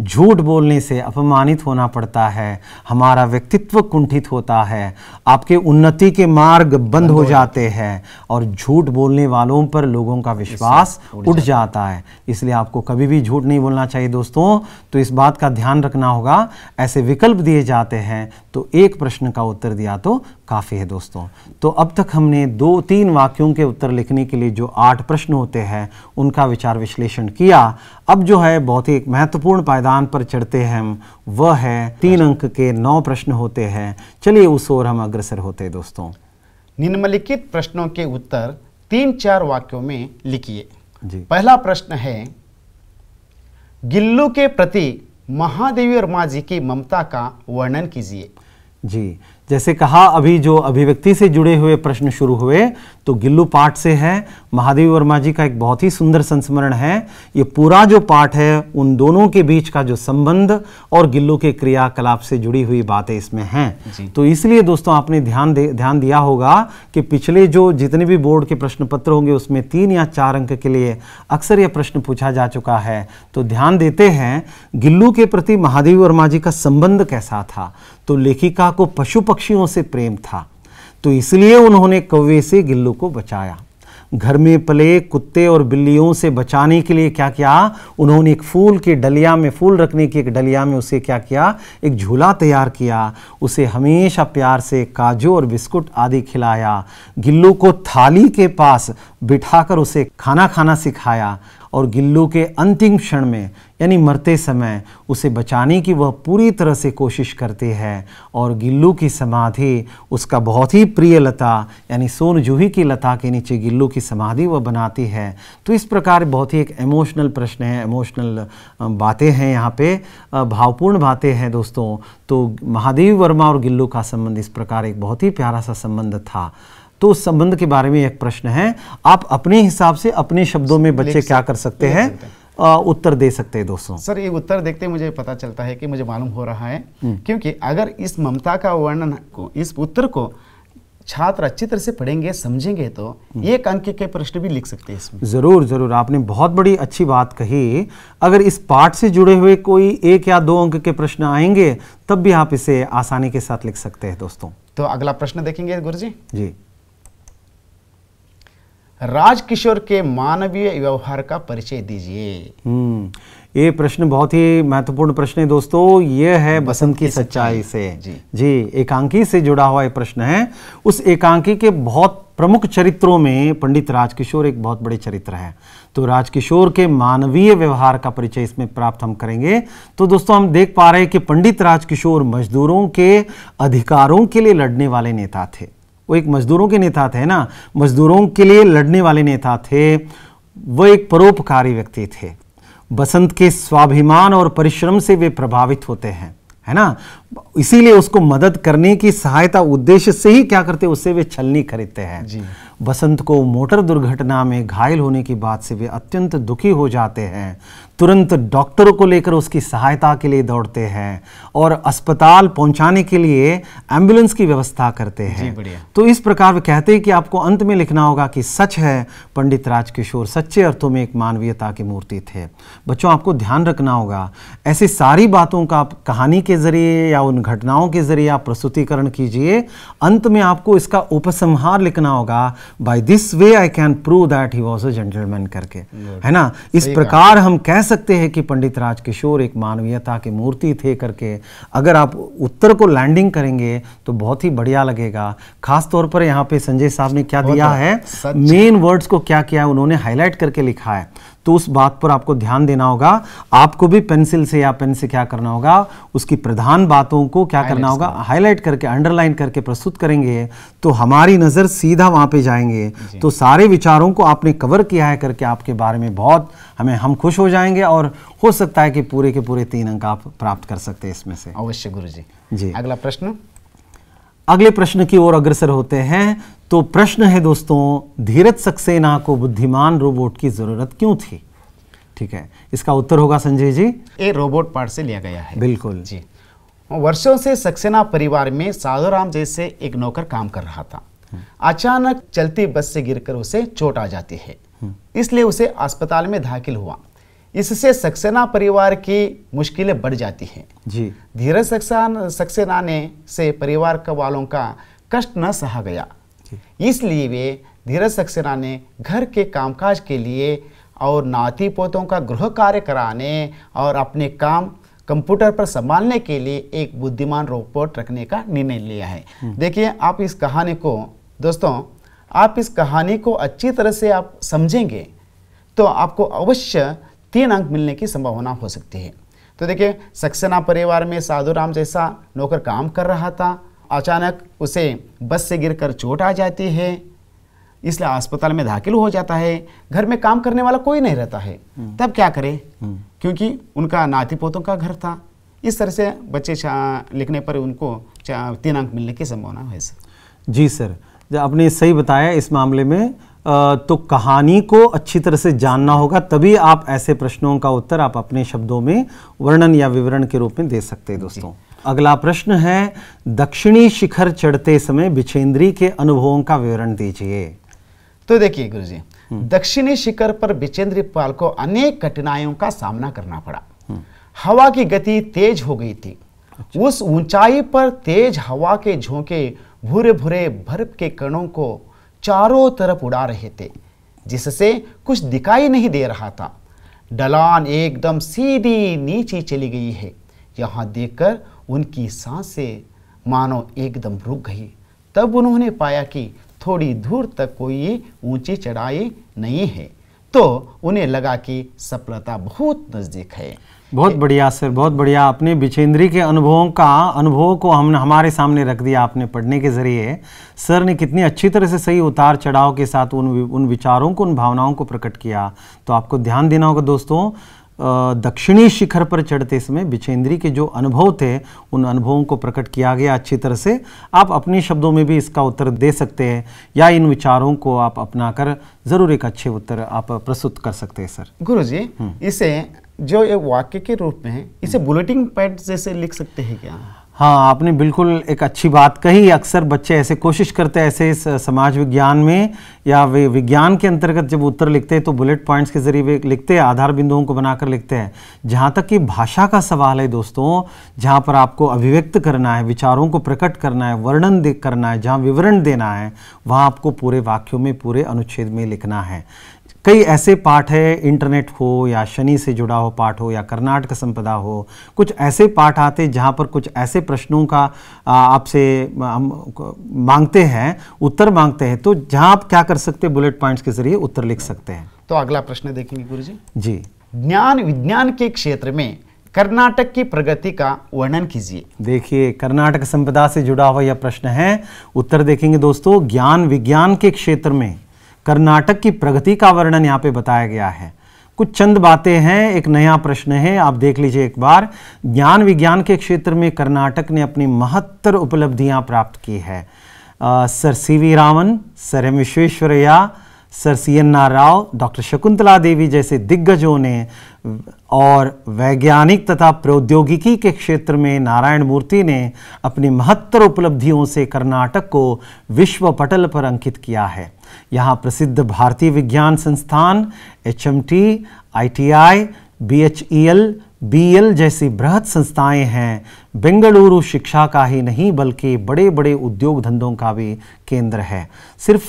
झूठ बोलने से अपमानित होना पड़ता है हमारा व्यक्तित्व कुंठित होता है आपके उन्नति के मार्ग बंद, हो जाते हैं और झूठ बोलने वालों पर लोगों का विश्वास उठ जाता है इसलिए आपको कभी भी झूठ नहीं बोलना चाहिए दोस्तों तो इस बात का ध्यान रखना होगा ऐसे विकल्प दिए जाते हैं तो एक प्रश्न का उत्तर दिया तो काफ़ी है दोस्तों तो अब तक हमने दो तीन वाक्यों के उत्तर लिखने के लिए जो आठ प्रश्न होते हैं उनका विचार विश्लेषण किया अब जो है बहुत ही महत्वपूर्ण पायदान पर चढ़ते हैं हम वह है तीन अंक के नौ प्रश्न होते हैं चलिए उस ओर हम अग्रसर होते हैं दोस्तों निम्नलिखित प्रश्नों के उत्तर तीन चार वाक्यों में लिखिए जी पहला प्रश्न है गिल्लू के प्रति महादेवी और माँ जी की ममता का वर्णन कीजिए जी जैसे कहा अभी जो अभिव्यक्ति से जुड़े हुए प्रश्न शुरू हुए तो गिल्लू पाठ से है महादेवी वर्मा जी का एक बहुत ही सुंदर संस्मरण है ये पूरा जो पाठ है उन दोनों के बीच का जो संबंध और गिल्लू के क्रियाकलाप से जुड़ी हुई बातें इसमें हैं तो इसलिए दोस्तों आपने ध्यान ध्यान दिया होगा कि पिछले जो जितने भी बोर्ड के प्रश्न पत्र होंगे उसमें तीन या चार अंक के लिए अक्सर यह प्रश्न पूछा जा चुका है तो ध्यान देते हैं गिल्लू के प्रति महादेवी वर्मा जी का संबंध कैसा था तो लेखिका को पशु पक्षियों से प्रेम था तो इसलिए उन्होंने कौवे से गिल्लू को बचाया घर में पले कुत्ते और बिल्लियों से बचाने के लिए क्या किया उन्होंने एक फूल के डलिया में फूल रखने की एक डलिया में उसे क्या किया एक झूला तैयार किया उसे हमेशा प्यार से काजू और बिस्कुट आदि खिलाया गिल्लू को थाली के पास बिठाकर उसे खाना खाना सिखाया और गिल्लू के अंतिम क्षण में यानी मरते समय उसे बचाने की वह पूरी तरह से कोशिश करते हैं और गिल्लू की समाधि उसका बहुत ही प्रिय लता यानी सोन जूही की लता के नीचे गिल्लू की समाधि वह बनाती है तो इस प्रकार बहुत ही एक इमोशनल प्रश्न है इमोशनल बातें हैं यहाँ पे भावपूर्ण बातें हैं दोस्तों तो महादेव वर्मा और गिल्लू का संबंध इस प्रकार एक बहुत ही प्यारा सा संबंध था तो उस संबंध के बारे में एक प्रश्न है आप अपने हिसाब से अपने शब्दों में बच्चे क्या कर सकते हैं उत्तर दे सकते हैं दोस्तों सर ये उत्तर देखते मुझे पता चलता है कि मुझे मालूम हो रहा है हम्म। क्योंकि अगर इस ममता का वर्णन को इस उत्तर को छात्र अच्छी तरह से पढ़ेंगे समझेंगे तो एक हम्म। अंक के प्रश्न भी लिख सकते हैं इसमें जरूर जरूर आपने बहुत बड़ी अच्छी बात कही अगर इस पाठ से जुड़े हुए कोई एक या दो अंक के प्रश्न आएंगे तब भी आप इसे आसानी के साथ लिख सकते हैं दोस्तों तो अगला प्रश्न देखेंगे गुरु जी जी राजकिशोर के मानवीय व्यवहार का परिचय दीजिए हम्म, ये प्रश्न बहुत ही महत्वपूर्ण प्रश्न है दोस्तों ये है बसंत की सच्चाई से जी जी एकांकी से जुड़ा हुआ प्रश्न है उस एकांकी के बहुत प्रमुख चरित्रों में पंडित राजकिशोर एक बहुत बड़े चरित्र है तो राजकिशोर के मानवीय व्यवहार का परिचय इसमें प्राप्त हम करेंगे तो दोस्तों हम देख पा रहे हैं कि पंडित राजकिशोर मजदूरों के अधिकारों के लिए लड़ने वाले नेता थे वो एक मजदूरों के नेता थे ना मजदूरों के लिए लड़ने वाले नेता थे वो एक परोपकारी व्यक्ति थे बसंत के स्वाभिमान और परिश्रम से वे प्रभावित होते हैं है ना इसीलिए उसको मदद करने की सहायता उद्देश्य से ही क्या करते उससे वे छलनी खरीदते हैं बसंत को मोटर दुर्घटना में घायल होने की बात से वे अत्यंत दुखी हो जाते हैं तुरंत डॉक्टरों को लेकर उसकी सहायता के लिए दौड़ते हैं और अस्पताल पहुंचाने के लिए एम्बुलेंस की व्यवस्था करते हैं तो इस प्रकार वे कहते हैं कि आपको अंत में लिखना होगा कि सच है पंडित राजकिशोर सच्चे अर्थों में एक मानवीयता की मूर्ति थे बच्चों आपको ध्यान रखना होगा ऐसी सारी बातों का आप कहानी के जरिए या उन घटनाओं के जरिए आप प्रस्तुतिकरण कीजिए अंत में आपको इसका उपसंहार लिखना होगा by this way I can prove that he was a gentleman करके है ना इस प्रकार हम कह सकते हैं कि पंडित राज किशोर एक मानवीयता की मूर्ति थे करके अगर आप उत्तर को लैंडिंग करेंगे तो बहुत ही बढ़िया लगेगा खास तौर पर यहाँ पे संजय साहब ने क्या दिया है मेन वर्ड्स को क्या किया है उन्होंने हाईलाइट करके लिखा है तो उस बात पर आपको ध्यान देना होगा आपको भी पेंसिल से या पेन से क्या करना होगा उसकी प्रधान बातों को क्या करना होगा हाईलाइट करके अंडरलाइन करके प्रस्तुत करेंगे तो हमारी नज़र सीधा वहां पे जाएंगे तो सारे विचारों को आपने कवर किया है करके आपके बारे में बहुत हमें हम खुश हो जाएंगे और हो सकता है कि पूरे के पूरे तीन अंक आप प्राप्त कर सकते हैं इसमें से अवश्य गुरु जी जी अगला प्रश्न अगले प्रश्न की ओर अग्रसर होते हैं तो प्रश्न है दोस्तों धीरज सक्सेना को बुद्धिमान रोबोट की ज़रूरत क्यों थी ठीक है इसका उत्तर होगा संजय जी ये रोबोट पार्ट से लिया गया है बिल्कुल जी वर्षों से सक्सेना परिवार में साधुराम जैसे एक नौकर काम कर रहा था हम्म। अचानक चलती बस से गिरकर उसे चोट आ जाती है हम्म। इसलिए उसे अस्पताल में दाखिल हुआ इससे सक्सेना परिवार की मुश्किलें बढ़ जाती हैं जी धीरज सक्सेना ने से परिवार का वालों का कष्ट न सहा गया इसलिए वे धीरज सक्सेना ने घर के कामकाज के लिए और नाती पोतों का गृह कार्य कराने और अपने काम कंप्यूटर पर संभालने के लिए एक बुद्धिमान रोबोट रखने का निर्णय लिया है हम्म। देखिए आप इस कहानी को दोस्तों आप इस कहानी को अच्छी तरह से आप समझेंगे तो आपको अवश्य तीन अंक मिलने की संभावना हो सकती है तो देखिए सक्सेना परिवार में साधु राम जैसा नौकर काम कर रहा था अचानक उसे बस से गिरकर चोट आ जाती है इसलिए अस्पताल में दाखिल हो जाता है घर में काम करने वाला कोई नहीं रहता है हम्म। तब क्या करे हम्म। क्योंकि उनका नाती पोतों का घर था इस तरह से बच्चे लिखने पर उनको तीन अंक मिलने की संभावना है सर जी सर आपने सही बताया इस मामले में तो कहानी को अच्छी तरह से जानना होगा तभी आप ऐसे प्रश्नों का उत्तर आप अपने शब्दों में वर्णन या विवरण के रूप में दे सकते हैं दोस्तों अगला प्रश्न है दक्षिणी शिखर चढ़ते समय बिछेंद्री के अनुभवों का विवरण दीजिए तो देखिए गुरु जी दक्षिणी शिखर पर बिछेंद्री पाल को अनेक कठिनाइयों का सामना करना पड़ा हवा की गति तेज हो गई थी अच्छा। उस ऊंचाई पर तेज हवा के झोंके भूरे भूरे बर्फ के कणों को चारों तरफ उड़ा रहे थे जिससे कुछ दिखाई नहीं दे रहा था डलान एकदम सीधी नीचे चली गई है यहाँ देखकर उनकी सांसें मानो एकदम रुक गई तब उन्होंने पाया कि थोड़ी दूर तक कोई ऊंची चढ़ाई नहीं है तो उन्हें लगा कि सफलता बहुत नज़दीक है बहुत बढ़िया सर बहुत बढ़िया आपने बिछेंद्री के अनुभवों का अनुभव को हमने हमारे सामने रख दिया आपने पढ़ने के ज़रिए सर ने कितनी अच्छी तरह से सही उतार चढ़ाव के साथ उन उन विचारों को उन भावनाओं को प्रकट किया तो आपको ध्यान देना होगा दोस्तों दक्षिणी शिखर पर चढ़ते समय बिछेंद्री के जो अनुभव थे उन अनुभवों को प्रकट किया गया अच्छी तरह से आप अपने शब्दों में भी इसका उत्तर दे सकते हैं या इन विचारों को आप अपनाकर ज़रूर एक अच्छे उत्तर आप प्रस्तुत कर सकते हैं सर गुरु जी हम्म। इसे जो ये वाक्य के रूप में इसे हम्म। बुलेटिन पैड जैसे लिख सकते हैं क्या हाँ आपने बिल्कुल एक अच्छी बात कही अक्सर बच्चे ऐसे कोशिश करते हैं ऐसे इस समाज विज्ञान में या वे विज्ञान के अंतर्गत जब उत्तर लिखते हैं तो बुलेट पॉइंट्स के जरिए वे लिखते हैं आधार बिंदुओं को बनाकर लिखते हैं जहाँ तक कि भाषा का सवाल है दोस्तों जहाँ पर आपको अभिव्यक्त करना है विचारों को प्रकट करना है वर्णन करना है जहाँ विवरण देना है वहाँ आपको पूरे वाक्यों में पूरे अनुच्छेद में लिखना है कई ऐसे पाठ है इंटरनेट हो या शनि से जुड़ा हो पाठ हो या कर्नाटक संपदा हो कुछ ऐसे पाठ आते जहाँ पर कुछ ऐसे प्रश्नों का आपसे हम मांगते हैं उत्तर मांगते हैं तो जहाँ आप क्या कर सकते हैं बुलेट पॉइंट्स के जरिए उत्तर लिख सकते हैं तो अगला प्रश्न देखेंगे गुरु जी जी ज्ञान विज्ञान के क्षेत्र में कर्नाटक की प्रगति का वर्णन कीजिए देखिए कर्नाटक संपदा से जुड़ा हुआ यह प्रश्न है उत्तर देखेंगे दोस्तों ज्ञान विज्ञान के क्षेत्र में कर्नाटक की प्रगति का वर्णन यहाँ पे बताया गया है कुछ चंद बातें हैं एक नया प्रश्न है आप देख लीजिए एक बार ज्ञान विज्ञान के क्षेत्र में कर्नाटक ने अपनी महत्तर उपलब्धियां प्राप्त की है आ, sir C V Raman sir M Visvesvaraya sir C N R Rao doctor Shakuntala Devi जैसे दिग्गजों ने और वैज्ञानिक तथा प्रौद्योगिकी के क्षेत्र में नारायण मूर्ति ने अपनी महत्तर उपलब्धियों से कर्नाटक को विश्व पटल पर अंकित किया है यहाँ प्रसिद्ध भारतीय विज्ञान संस्थान H M T I T I B H E L BL जैसी बृहद संस्थाएं हैं बेंगलुरु शिक्षा का ही नहीं बल्कि बड़े बड़े उद्योग धंधों का भी केंद्र है सिर्फ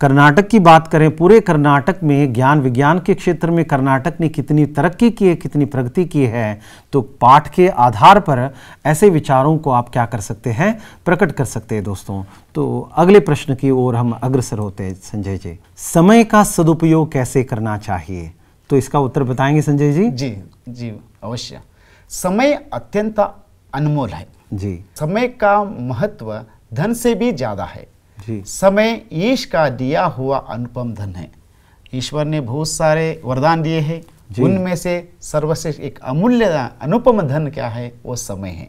कर्नाटक की बात करें पूरे कर्नाटक में ज्ञान विज्ञान के क्षेत्र में कर्नाटक ने कितनी तरक्की की है कितनी प्रगति की है तो पाठ के आधार पर ऐसे विचारों को आप क्या कर सकते हैं प्रकट कर सकते हैं दोस्तों तो अगले प्रश्न की ओर हम अग्रसर होते हैं संजय जी समय का सदुपयोग कैसे करना चाहिए तो इसका उत्तर बताएंगे संजय जी जी जी अवश्य समय अत्यंत अनमोल है जी समय का महत्व धन से भी ज्यादा है जी समय ईश का दिया हुआ अनुपम धन है ईश्वर ने बहुत सारे वरदान दिए हैं उनमें से सर्वश्रेष्ठ एक अमूल्य अनुपम धन क्या है वो समय है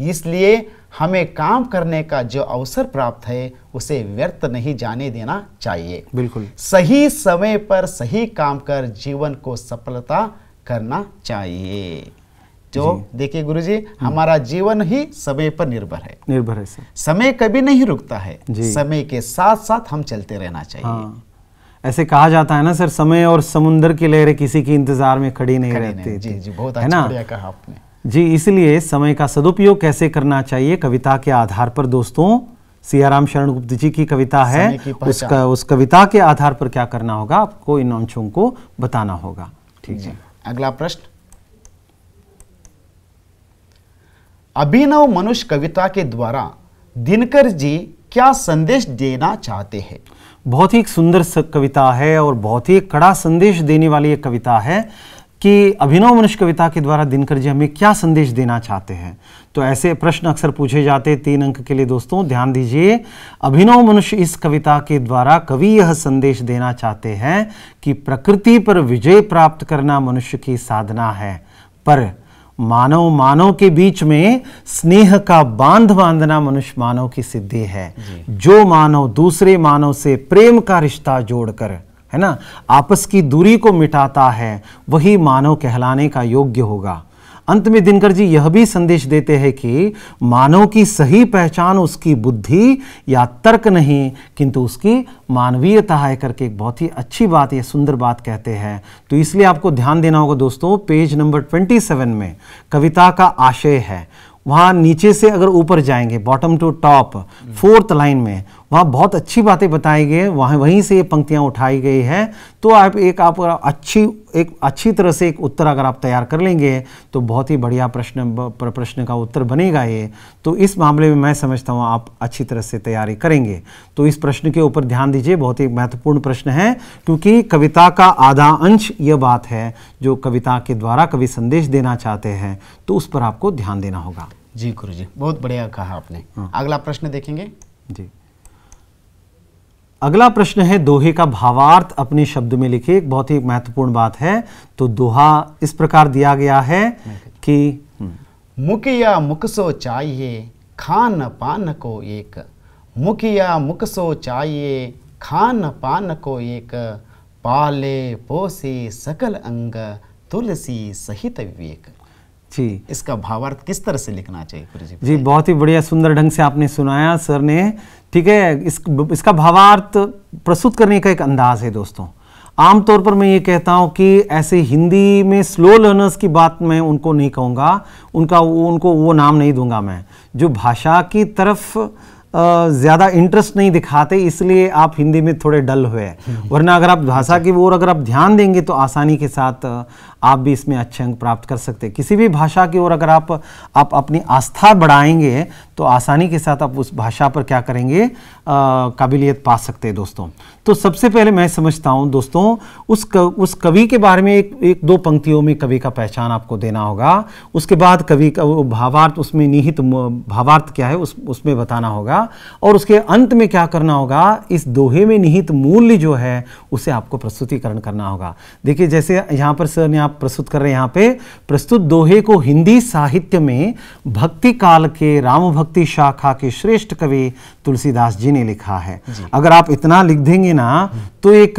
इसलिए हमें काम करने का जो अवसर प्राप्त है उसे व्यर्थ नहीं जाने देना चाहिए बिल्कुल सही समय पर सही काम कर जीवन को सफलता करना चाहिए जो तो देखिए गुरुजी हम्म। हमारा जीवन ही समय पर निर्भर है निर्भर है सर समय कभी नहीं रुकता है समय के साथ साथ हम चलते रहना चाहिए हाँ। ऐसे कहा जाता है ना सर समय और समुद्र की लहरें किसी के इंतजार में खड़ी नहीं खड़ी रहती नहीं। जी जी बहुत है अच्छा ना कहा आपने जी इसलिए समय का सदुपयोग कैसे करना चाहिए कविता के आधार पर दोस्तों सियाराम शरण गुप्त जी की कविता है की उसका उस कविता के आधार पर क्या करना होगा आपको इन अंशों को बताना होगा ठीक है अगला प्रश्न अभिनव मनुष्य कविता के द्वारा दिनकर जी क्या संदेश देना चाहते हैं बहुत ही सुंदर कविता है और बहुत ही कड़ा संदेश देने वाली एक कविता है कि अभिनव मनुष्य कविता के द्वारा दिनकर जी हमें क्या संदेश देना चाहते हैं तो ऐसे प्रश्न अक्सर पूछे जाते तीन अंक के लिए दोस्तों ध्यान दीजिए अभिनव मनुष्य इस कविता के द्वारा कवि यह संदेश देना चाहते हैं कि प्रकृति पर विजय प्राप्त करना मनुष्य की साधना है पर मानव मानव के बीच में स्नेह का बांध बांधना मनुष्य मानव की सिद्धि है जो मानव दूसरे मानव से प्रेम का रिश्ता जोड़कर है ना आपस की दूरी को मिटाता है वही मानव कहलाने का योग्य होगा अंत में दिनकर जी यह भी संदेश देते हैं कि मानव की सही पहचान उसकी बुद्धि या तर्क नहीं किंतु उसकी मानवीयता है करके एक बहुत ही अच्छी बात या सुंदर बात कहते हैं तो इसलिए आपको ध्यान देना होगा दोस्तों पेज नंबर 27 में कविता का आशय है वहाँ नीचे से अगर ऊपर जाएंगे bottom to top fourth line में वहाँ बहुत अच्छी बातें बताई गई हैं वहाँ वहीं से ये पंक्तियाँ उठाई गई हैं तो आप एक आप अच्छी एक अच्छी तरह से एक उत्तर अगर आप तैयार कर लेंगे तो बहुत ही बढ़िया प्रश्न प्रश्न का उत्तर बनेगा ये तो इस मामले में मैं समझता हूँ आप अच्छी तरह से तैयारी करेंगे तो इस प्रश्न के ऊपर ध्यान दीजिए बहुत ही महत्वपूर्ण प्रश्न है क्योंकि कविता का आधा अंश यह बात है जो कविता के द्वारा कवि संदेश देना चाहते हैं तो उस पर आपको ध्यान देना होगा जी गुरु जी बहुत बढ़िया कहा आपने हाँ। अगला प्रश्न देखेंगे जी अगला प्रश्न है दोहे का भावार्थ अपने शब्द में लिखिए एक बहुत ही महत्वपूर्ण बात है तो दोहा इस प्रकार दिया गया है कि मुखिया मुखसो चाहिए खान पान को एक मुखिया मुखसो चाहिए खान पान को एक पाले पोसे सकल अंग तुलसी सहित विवेक जी इसका भावार्थ किस तरह से लिखना चाहिए जी बहुत ही बढ़िया सुंदर ढंग से आपने सुनाया सर ने ठीक है इस इसका भावार्थ प्रस्तुत करने का एक अंदाज है दोस्तों आमतौर पर मैं ये कहता हूँ कि ऐसे हिंदी में स्लो लर्नर्स की बात मैं उनको नहीं कहूँगा उनका वो उनको वो नाम नहीं दूंगा मैं जो भाषा की तरफ ज़्यादा इंटरेस्ट नहीं दिखाते इसलिए आप हिंदी में थोड़े डल हुए हम्म। वरना अगर आप भाषा की ओर अगर आप ध्यान देंगे तो आसानी के साथ आप भी इसमें अच्छे अंक प्राप्त कर सकते हैं किसी भी भाषा की ओर अगर आप आप अपनी आस्था बढ़ाएंगे तो आसानी के साथ आप उस भाषा पर क्या करेंगे काबिलियत पा सकते हैं दोस्तों तो सबसे पहले मैं समझता हूँ दोस्तों उस क, उस कवि के बारे में एक एक दो पंक्तियों में कवि का पहचान आपको देना होगा उसके बाद कवि का भावार्थ उसमें निहित भावार्थ क्या है उस उसमें बताना होगा और उसके अंत में क्या करना होगा इस दोहे में निहित मूल्य जो है उसे आपको प्रस्तुतिकरण करना होगा देखिए जैसे यहाँ पर सर ने आप प्रस्तुत कर रहे हैं यहाँ पे प्रस्तुत दोहे को हिंदी साहित्य में भक्ति काल के राम भक्ति शाखा के श्रेष्ठ कवि तुलसीदास जी ने लिखा है अगर आप इतना लिख देंगे ना तो एक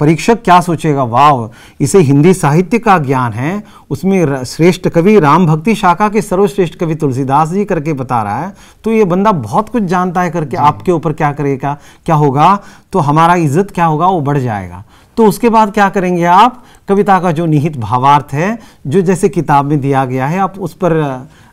परीक्षक क्या सोचेगा वाव इसे हिंदी साहित्य का ज्ञान है उसमें श्रेष्ठ कवि राम भक्ति शाखा के सर्वश्रेष्ठ कवि तुलसीदास जी करके बता रहा है तो ये बंदा बहुत कुछ जानता है करके आपके ऊपर क्या करेगा क्या होगा तो हमारा इज्जत क्या होगा वो बढ़ जाएगा तो उसके बाद क्या करेंगे आप कविता का जो निहित भावार्थ है जो जैसे किताब में दिया गया है आप उस पर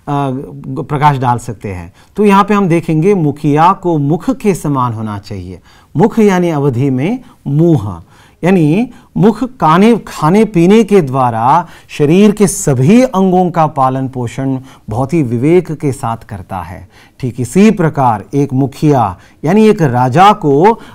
प्रकाश डाल सकते हैं तो यहाँ पे हम देखेंगे मुखिया को मुख के समान होना चाहिए मुख यानी अवधि में मुंह यानी मुख खाने खाने पीने के द्वारा शरीर के सभी अंगों का पालन पोषण बहुत ही विवेक के साथ करता है ठीक इसी प्रकार एक मुखिया यानी एक राजा को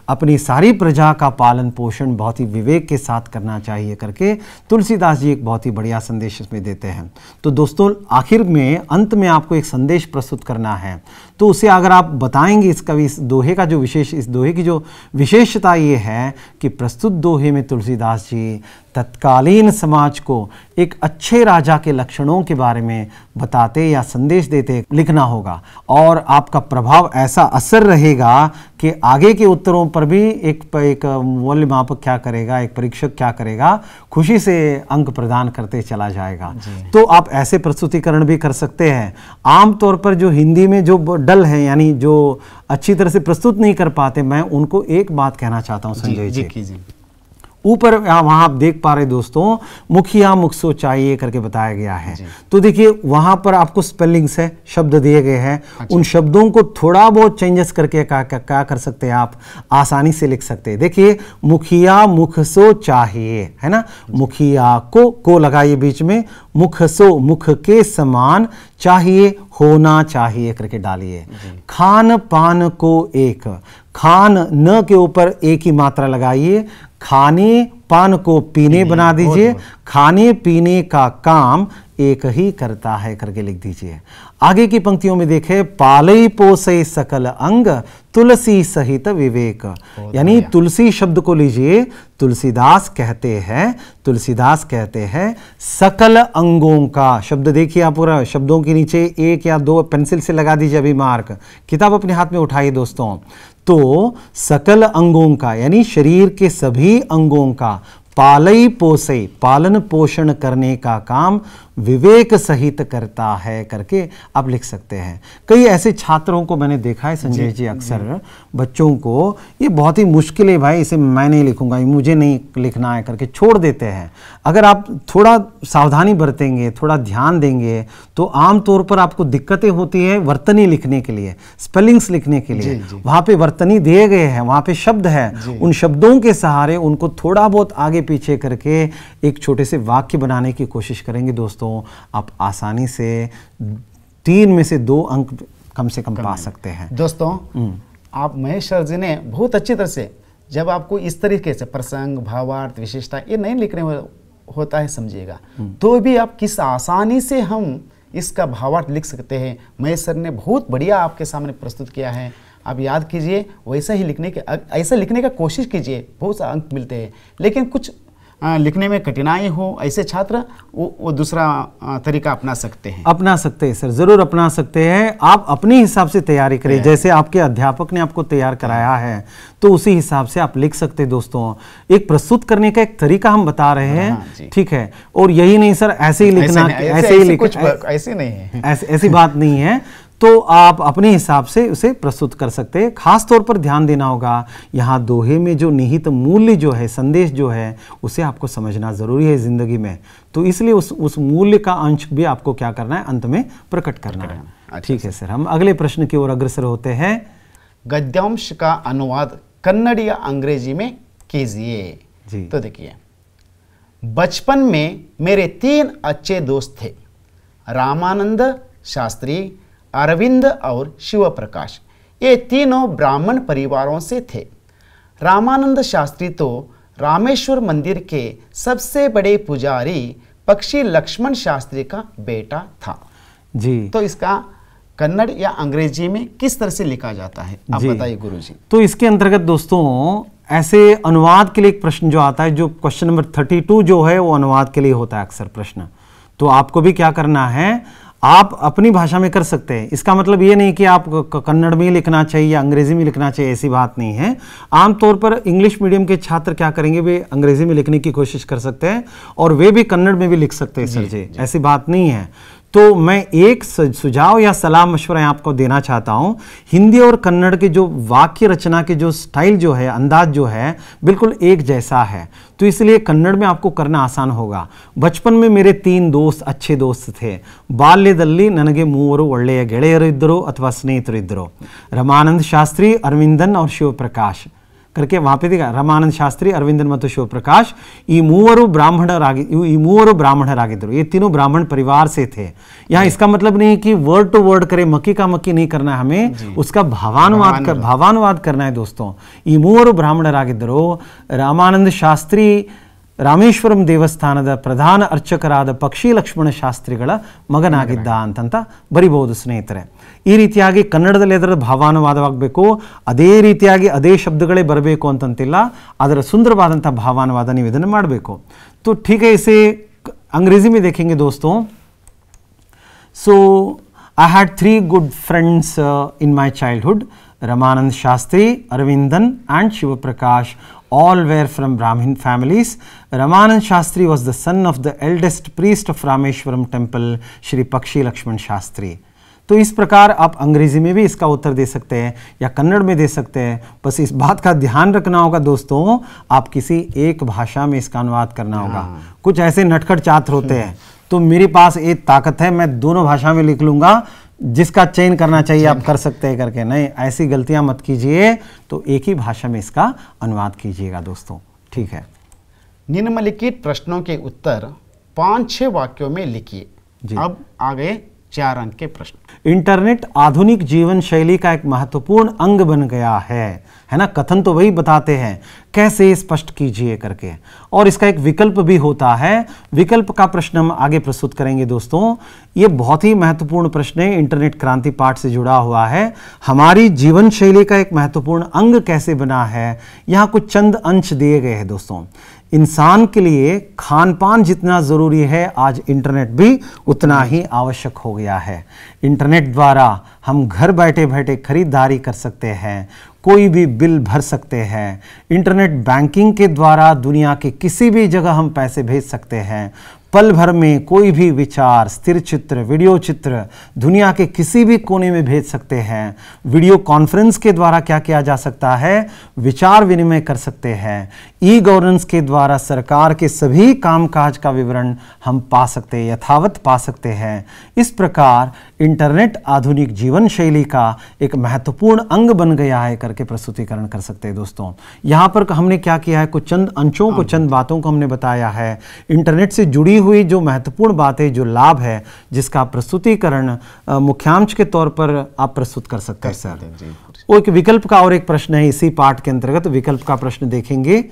अपनी सारी प्रजा का पालन पोषण बहुत ही विवेक के साथ करना चाहिए करके तुलसीदास जी एक बहुत ही बढ़िया संदेश इसमें देते हैं तो दोस्तों आखिर में अंत में आपको एक संदेश प्रस्तुत करना है तो उसे अगर आप बताएंगे इस कवि इस दोहे का जो विशेष इस दोहे की जो विशेषता ये है कि प्रस्तुत दोहे में तुलसीदास जी तत्कालीन समाज को एक अच्छे राजा के लक्षणों के बारे में बताते या संदेश देते लिखना होगा और आपका प्रभाव ऐसा असर रहेगा होगा कि आगे के उत्तरों पर भी एक एक मूल्यमापक क्या करेगा एक परीक्षक क्या करेगा खुशी से अंक प्रदान करते चला जाएगा तो आप ऐसे प्रस्तुतिकरण भी कर सकते हैं आमतौर पर जो हिंदी में जो डल हैं यानी जो अच्छी तरह से प्रस्तुत नहीं कर पाते मैं उनको एक बात कहना चाहता हूँ संजय जी, जी, जी, जी। ऊपर वहां आप देख पा रहे दोस्तों मुखिया मुखसो चाहिए करके बताया गया है तो देखिए वहां पर आपको स्पेलिंग्स है शब्द दिए गए हैं अच्छा। उन शब्दों को थोड़ा बहुत चेंजेस करके क्या क्या कर सकते हैं आप आसानी से लिख सकते हैं देखिए मुखिया मुखसो चाहिए है ना मुखिया को को लगाइए बीच में मुखसो मुख के समान चाहिए होना चाहिए करके डालिए खान पान को एक खान न के ऊपर एक ही मात्रा लगाइए खाने पान को पीने बना दीजिए खाने पीने का काम एक ही करता है करके लिख दीजिए आगे की पंक्तियों में देखे पाले पोसे सकल अंग तुलसी सहित विवेक यानी तुलसी शब्द को लीजिए तुलसीदास कहते हैं तुलसीदास कहते हैं सकल अंगों का शब्द देखिए आप पूरा शब्दों के नीचे एक या दो पेंसिल से लगा दीजिए अभी मार्क किताब अपने हाथ में उठाइए दोस्तों तो सकल अंगों का यानी शरीर के सभी अंगों का पालई पोसे पालन पोषण करने का काम विवेक सहित करता है करके आप लिख सकते हैं कई ऐसे छात्रों को मैंने देखा है संजय जी, जी अक्सर हम्म। बच्चों को ये बहुत ही मुश्किल है भाई इसे मैं नहीं लिखूंगा मुझे नहीं लिखना है करके छोड़ देते हैं अगर आप थोड़ा सावधानी बरतेंगे थोड़ा ध्यान देंगे तो आमतौर पर आपको दिक्कतें होती है वर्तनी लिखने के लिए स्पेलिंग्स लिखने के लिए वहाँ पे वर्तनी दिए गए हैं वहाँ पे शब्द है उन शब्दों के सहारे उनको थोड़ा बहुत आगे पीछे करके एक छोटे से वाक्य बनाने की कोशिश करेंगे दोस्तों आप आसानी से तीन में से दो अंक कम से कम, कम पा सकते हैं दोस्तों हम्म। आप महेश सर जी ने बहुत अच्छी तरह से जब आपको इस तरीके से प्रसंग भावार्थ विशेषता ये नहीं लिखने होता है समझिएगा हम्म। तो भी आप किस आसानी से हम इसका भावार्थ लिख सकते हैं महेश सर ने बहुत बढ़िया आपके सामने प्रस्तुत किया है आप याद कीजिए वैसा ही लिखने के ऐसा लिखने का कोशिश कीजिए बहुत सा अंक मिलते हैं लेकिन कुछ लिखने में कठिनाई हो ऐसे छात्र वो, वो दूसरा तरीका अपना सकते हैं अपना सकते हैं सर ज़रूर अपना सकते हैं आप अपने हिसाब से तैयारी करें जैसे आपके अध्यापक ने आपको तैयार कराया है तो उसी हिसाब से आप लिख सकते हैं दोस्तों एक प्रस्तुत करने का एक तरीका हम बता रहे हैं हाँ, ठीक है और यही नहीं सर ऐसे ही लिखना ऐसे ही लिखना ऐसे नहीं है ऐसी बात नहीं है तो आप अपने हिसाब से उसे प्रस्तुत कर सकते हैं खास तौर पर ध्यान देना होगा यहाँ दोहे में जो निहित मूल्य जो है संदेश जो है उसे आपको समझना ज़रूरी है ज़िंदगी में तो इसलिए उस उस मूल्य का अंश भी आपको क्या करना है अंत में प्रकट करना है ठीक अच्छा। है सर हम अगले प्रश्न की ओर अग्रसर होते हैं गद्यांश का अनुवाद कन्नड़ या अंग्रेजी में कीजिए जी तो देखिए बचपन में मेरे तीन अच्छे दोस्त थे रामानंद शास्त्री अरविंद और शिव प्रकाश ये तीनों ब्राह्मण परिवारों से थे रामानंद शास्त्री तो रामेश्वर मंदिर के सबसे बड़े पुजारी पक्षी लक्ष्मण शास्त्री का बेटा था जी तो इसका कन्नड़ या अंग्रेजी में किस तरह से लिखा जाता है आप बताइए गुरु जी तो इसके अंतर्गत दोस्तों ऐसे अनुवाद के लिए एक प्रश्न जो आता है जो क्वेश्चन नंबर थर्टी टू जो है वो अनुवाद के लिए होता है अक्सर प्रश्न तो आपको भी क्या करना है आप अपनी भाषा में कर सकते हैं इसका मतलब ये नहीं कि आप कन्नड़ में लिखना चाहिए या अंग्रेज़ी में लिखना चाहिए ऐसी बात नहीं है आमतौर पर इंग्लिश मीडियम के छात्र क्या करेंगे वे अंग्रेज़ी में लिखने की कोशिश कर सकते हैं और वे भी कन्नड़ में भी लिख सकते हैं सर जी ऐसी बात नहीं है तो मैं एक सुझाव या सलाह मशवरा आपको देना चाहता हूँ हिंदी और कन्नड़ के जो वाक्य रचना के जो स्टाइल जो है अंदाज जो है बिल्कुल एक जैसा है तो इसलिए कन्नड़ में आपको करना आसान होगा बचपन में मेरे तीन दोस्त अच्छे दोस्त थे बाल्य दल नन के मूवर ಇದ್ದರು अथवा ಸ್ನೇಹಿತರು रमानंद शास्त्री अरविंदन और शिवप्रकाश करके वहाँ पे देखा ರಮಾನಂದ ಶಾಸ್ತ್ರಿ ಅರವಿಂದನ್ ಮತ್ತು ಶಿವಪ್ರಕಾಶ್ ಈ ಮೂವರು ಬ್ರಾಹ್ಮಣರಾಗಿ ಈ ಮೂವರು ಬ್ರಾಹ್ಮಣರಾಗಿದ್ದರು ये तीनों ब्राह्मण परिवार से थे यहाँ इसका मतलब नहीं कि वर्ड टू वर्ड करें मक्की का मक्की नहीं करना है हमें उसका भावानुवाद कर भावानुवाद करना है दोस्तों ಈ ಮೂವರು आगे रामानंद शास्त्री ರಾಮೇಶ್ವರಂ ದೇವಸ್ಥಾನದ ಪ್ರಧಾನ ಅರ್ಚಕರಾದ ಪಕ್ಷಿ ಲಕ್ಷ್ಮಣ ಶಾಸ್ತ್ರಿಗಳ ಮಗನಾಗಿದ್ದ ಅಂತಂತ ಬರಿಬಹುದು ಸ್ನೇಹಿತರೆ ಈ ರೀತಿಯಾಗಿ ಕನ್ನಡದಲ್ಲಿ ಅದರ ಭಾವಾನುವಾದವಾಗಬೇಕು ಅದೇ ರೀತಿಯಾಗಿ ಅದೇ ಶಬ್ದಗಳೇ ಬರಬೇಕು ಅಂತಂತಿಲ್ಲ ಅದರ ಸುಂದರವಾದಂಥ ಭಾವಾನುವಾದ ನೀವು ಇದನ್ನು ಮಾಡಬೇಕು ತು ಠೀಕ है ಅಂಗ್ರೇಜಿ ಮೇ ದೇಖೆಂಗೆ ದೋಸ್ತು so I had three good friends in my childhood Ramanand Shastri Aravindan and Shivaprakash all were from Brahmin families. Ramanand Shastri was the son of the eldest priest of Rameshwaram temple, Shri Pakshi Lakshman Shastri. तो इस प्रकार आप अंग्रेजी में भी इसका उत्तर दे सकते हैं या कन्नड़ में दे सकते हैं बस इस बात का ध्यान रखना होगा दोस्तों आप किसी एक भाषा में इसका अनुवाद करना होगा हाँ। कुछ ऐसे नटखट छात्र होते हैं तो मेरे पास एक ताकत है मैं दोनों भाषा में लिख लूंगा जिसका चयन करना चाहिए आप कर सकते हैं करके नहीं ऐसी गलतियां मत कीजिए तो एक ही भाषा में इसका अनुवाद कीजिएगा दोस्तों ठीक है निम्नलिखित प्रश्नों के उत्तर पांच छह वाक्यों में लिखिए अब आ गए चार अंक के प्रश्न इंटरनेट आधुनिक जीवन शैली का एक महत्वपूर्ण अंग बन गया है है ना कथन तो वही बताते हैं कैसे स्पष्ट कीजिए करके और इसका एक विकल्प भी होता है विकल्प का प्रश्न हम आगे प्रस्तुत करेंगे दोस्तों ये बहुत ही महत्वपूर्ण प्रश्न है इंटरनेट क्रांति पाठ से जुड़ा हुआ है हमारी जीवन शैली का एक महत्वपूर्ण अंग कैसे बना है यहाँ कुछ चंद अंश दिए गए हैं दोस्तों इंसान के लिए खान पान जितना ज़रूरी है आज इंटरनेट भी उतना ही आवश्यक हो गया है इंटरनेट द्वारा हम घर बैठे बैठे खरीदारी कर सकते हैं कोई भी बिल भर सकते हैं इंटरनेट बैंकिंग के द्वारा दुनिया के किसी भी जगह हम पैसे भेज सकते हैं पल भर में कोई भी विचार स्थिर चित्र वीडियो चित्र दुनिया के किसी भी कोने में भेज सकते हैं वीडियो कॉन्फ्रेंस के द्वारा क्या किया जा सकता है विचार विनिमय कर सकते हैं ई गवर्नेंस के द्वारा सरकार के सभी कामकाज का विवरण हम पा सकते यथावत पा सकते हैं इस प्रकार इंटरनेट आधुनिक जीवन शैली का एक महत्वपूर्ण अंग बन गया है करके प्रस्तुतिकरण कर सकते हैं दोस्तों यहाँ पर हमने क्या किया है कुछ चंद अंशों को चंद बातों को हमने बताया है इंटरनेट से जुड़ी हुई जो महत्वपूर्ण बातें जो लाभ है जिसका प्रस्तुतिकरण मुख्यांश के तौर पर आप प्रस्तुत कर सकते हैं सर वो एक विकल्प का और एक प्रश्न है इसी पाठ के अंतर्गत विकल्प का प्रश्न देखेंगे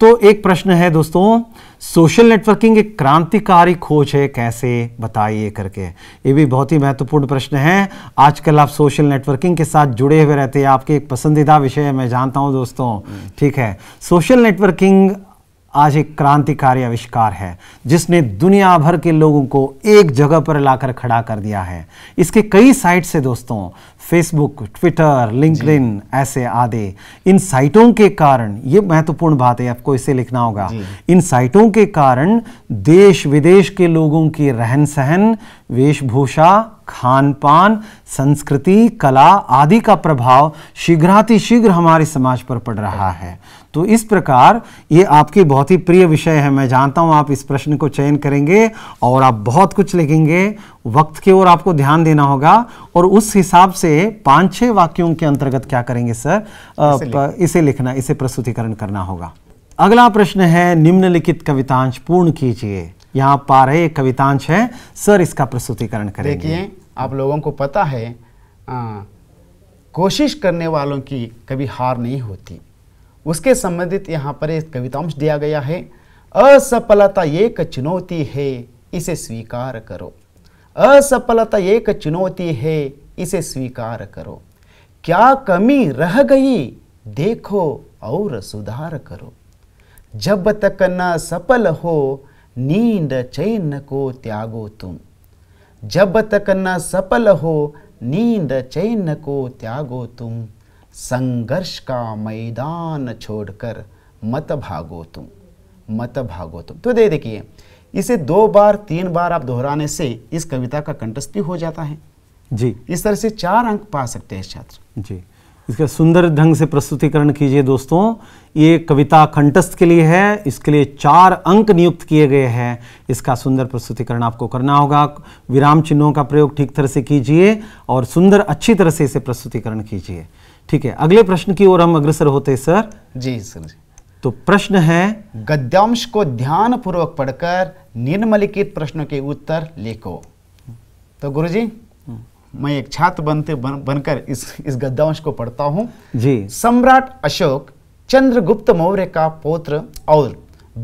तो एक प्रश्न है दोस्तों सोशल नेटवर्किंग एक क्रांतिकारी खोज है कैसे बताइए करके ये भी बहुत ही महत्वपूर्ण प्रश्न है आजकल आप सोशल नेटवर्किंग के साथ जुड़े हुए रहते हैं आपके एक पसंदीदा विषय है मैं जानता हूं दोस्तों हम्म। ठीक है सोशल नेटवर्किंग आज एक क्रांतिकारी आविष्कार है जिसने दुनिया भर के लोगों को एक जगह पर लाकर खड़ा कर दिया है इसके कई साइट्स है दोस्तों फेसबुक ट्विटर लिंकड ऐसे आदि इन साइटों के कारण ये महत्वपूर्ण बात है आपको इसे लिखना होगा इन साइटों के कारण देश विदेश के लोगों की रहन सहन वेशभूषा खान पान संस्कृति कला आदि का प्रभाव शीघ्रातिशीघ्र हमारे समाज पर पड़ रहा है तो इस प्रकार ये आपकी बहुत ही प्रिय विषय है मैं जानता हूँ आप इस प्रश्न को चयन करेंगे और आप बहुत कुछ लिखेंगे वक्त की ओर आपको ध्यान देना होगा और उस हिसाब से पांच छह वाक्यों के अंतर्गत क्या करेंगे सर इसे, लिखना, इसे लिखना इसे प्रस्तुतिकरण करना होगा अगला प्रश्न है निम्नलिखित कवितांश पूर्ण कीजिए यहाँ पा रहे कवितांश है सर इसका प्रस्तुतिकरण करें देखिए आप लोगों को पता है आ, कोशिश करने वालों की कभी हार नहीं होती उसके संबंधित यहाँ पर एक कवितांश दिया गया है असफलता एक चुनौती है इसे स्वीकार करो असफलता एक चुनौती है इसे स्वीकार करो क्या कमी रह गई देखो और सुधार करो जब तक न सफल हो नींद चैन को त्यागो तुम जब तक न सफल हो नींद चैन को त्यागो तुम संघर्ष का मैदान छोड़कर मत भागो तुम मत भागो तुम तो दे देखिए इसे दो बार तीन बार आप दोहराने से इस कविता का कंटस्थ भी हो जाता है जी इस तरह से चार अंक पा सकते हैं छात्र जी इसका सुंदर ढंग से प्रस्तुतिकरण कीजिए दोस्तों ये कविता कंटस्थ के लिए है इसके लिए चार अंक नियुक्त किए गए हैं इसका सुंदर प्रस्तुतिकरण आपको करना होगा विराम चिन्हों का प्रयोग ठीक तरह से कीजिए और सुंदर अच्छी तरह से इसे प्रस्तुतिकरण कीजिए ठीक है अगले प्रश्न की ओर हम अग्रसर होते हैं सर जी सर जी तो प्रश्न है गद्यांश को ध्यान पूर्वक पढ़कर निम्नलिखित प्रश्नों के उत्तर लिखो तो गुरु जी मैं एक छात्र बनते बन, बनकर इस इस गद्यांश को पढ़ता हूं जी सम्राट अशोक चंद्रगुप्त मौर्य का पोत्र और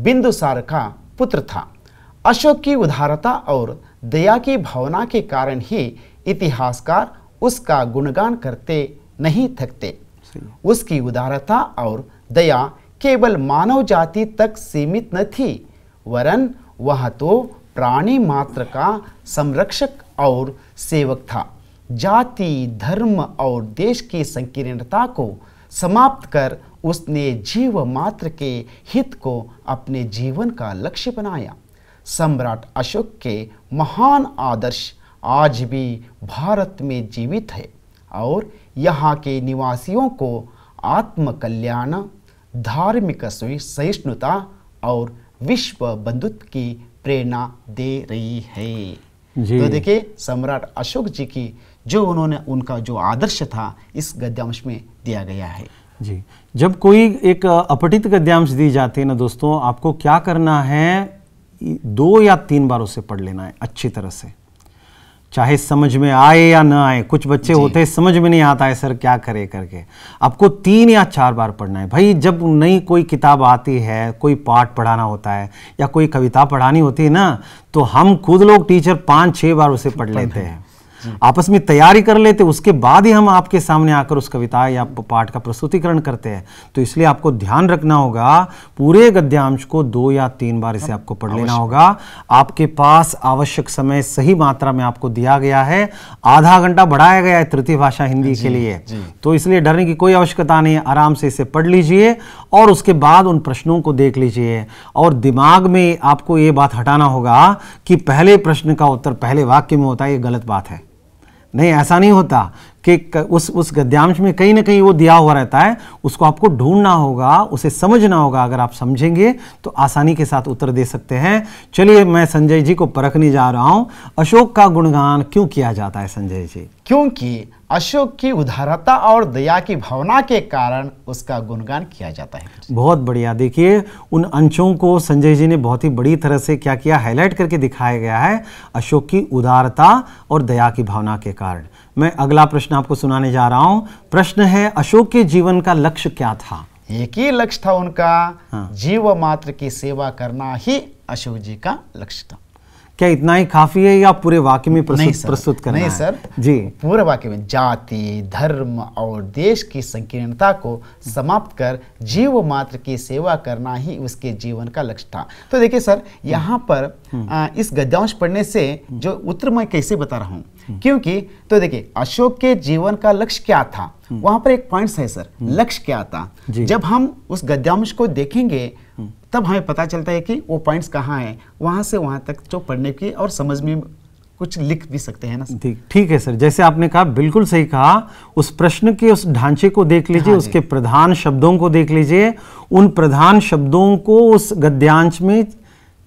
बिंदुसार का पुत्र था अशोक की उदारता और दया की भावना के कारण ही इतिहासकार उसका गुणगान करते नहीं थकते उसकी उदारता और दया केवल मानव जाति तक सीमित न थी वरन वह तो प्राणी मात्र का संरक्षक और सेवक था जाति धर्म और देश की संकीर्णता को समाप्त कर उसने जीव मात्र के हित को अपने जीवन का लक्ष्य बनाया सम्राट अशोक के महान आदर्श आज भी भारत में जीवित है और यहाँ के निवासियों को आत्मकल्याण धार्मिक सहिष्णुता और विश्व बंधुत्व की प्रेरणा दे रही है तो देखिए सम्राट अशोक जी की जो उन्होंने उनका जो आदर्श था इस गद्यांश में दिया गया है जी जब कोई एक अपटित गद्यांश दी जाती है ना दोस्तों आपको क्या करना है दो या तीन बार उसे पढ़ लेना है अच्छी तरह से चाहे समझ में आए या ना आए कुछ बच्चे होते हैं समझ में नहीं आता है सर क्या करे करके आपको तीन या चार बार पढ़ना है भाई जब नई कोई किताब आती है कोई पाठ पढ़ाना होता है या कोई कविता पढ़ानी होती है ना तो हम खुद लोग टीचर पाँच छः बार उसे पढ़ लेते हैं आपस में तैयारी कर लेते उसके बाद ही हम आपके सामने आकर उस कविता या पाठ का प्रस्तुतिकरण करते हैं तो इसलिए आपको ध्यान रखना होगा पूरे गद्यांश को दो या तीन बार इसे आपको पढ़ लेना होगा आपके पास आवश्यक समय सही मात्रा में आपको दिया गया है आधा घंटा बढ़ाया गया है तृतीय भाषा हिंदी के लिए तो इसलिए डरने की कोई आवश्यकता नहीं है आराम से इसे पढ़ लीजिए और उसके बाद उन प्रश्नों को देख लीजिए और दिमाग में आपको ये बात हटाना होगा कि पहले प्रश्न का उत्तर पहले वाक्य में होता है ये गलत बात है नहीं ऐसा नहीं होता कि उस उस गद्यांश में कहीं ना कहीं वो दिया हुआ रहता है उसको आपको ढूंढना होगा उसे समझना होगा अगर आप समझेंगे तो आसानी के साथ उत्तर दे सकते हैं चलिए मैं संजय जी को परखने जा रहा हूँ अशोक का गुणगान क्यों किया जाता है संजय जी क्योंकि अशोक की उदारता और दया की भावना के कारण उसका गुणगान किया जाता है बहुत बढ़िया देखिए उन अंशों को संजय जी ने बहुत ही बड़ी तरह से क्या किया हाईलाइट करके दिखाया गया है अशोक की उदारता और दया की भावना के कारण मैं अगला प्रश्न आपको सुनाने जा रहा हूं प्रश्न है अशोक के जीवन का लक्ष्य क्या था एक ही लक्ष्य था उनका हाँ। जीव मात्र की सेवा करना ही अशोक जी का लक्ष्य था क्या इतना ही काफी है या पूरे वाक्य में प्रस्तुत प्रस्तुत करना नहीं सर जी पूरे वाक्य में जाति धर्म और देश की संकीर्णता को समाप्त कर जीव मात्र की सेवा करना ही उसके जीवन का लक्ष्य था तो देखिए सर यहाँ पर हम्म। आ, इस गद्यांश पढ़ने से जो उत्तर मैं कैसे बता रहा हूँ क्योंकि तो देखिए अशोक के जीवन का लक्ष्य क्या था हम्म। वहां पर एक पॉइंट है सर हम्म। लक्ष्य क्या था जब हम उस गद्यांश को देखेंगे तब हमें पता चलता है कि वो पॉइंट्स कहाँ हैं वहाँ से वहाँ तक जो तो पढ़ने की और समझ में कुछ लिख भी सकते हैं ना ठीक ठीक है सर जैसे आपने कहा बिल्कुल सही कहा उस प्रश्न के उस ढांचे को देख लीजिए हाँ उसके प्रधान शब्दों को देख लीजिए उन प्रधान शब्दों को उस गद्यांश में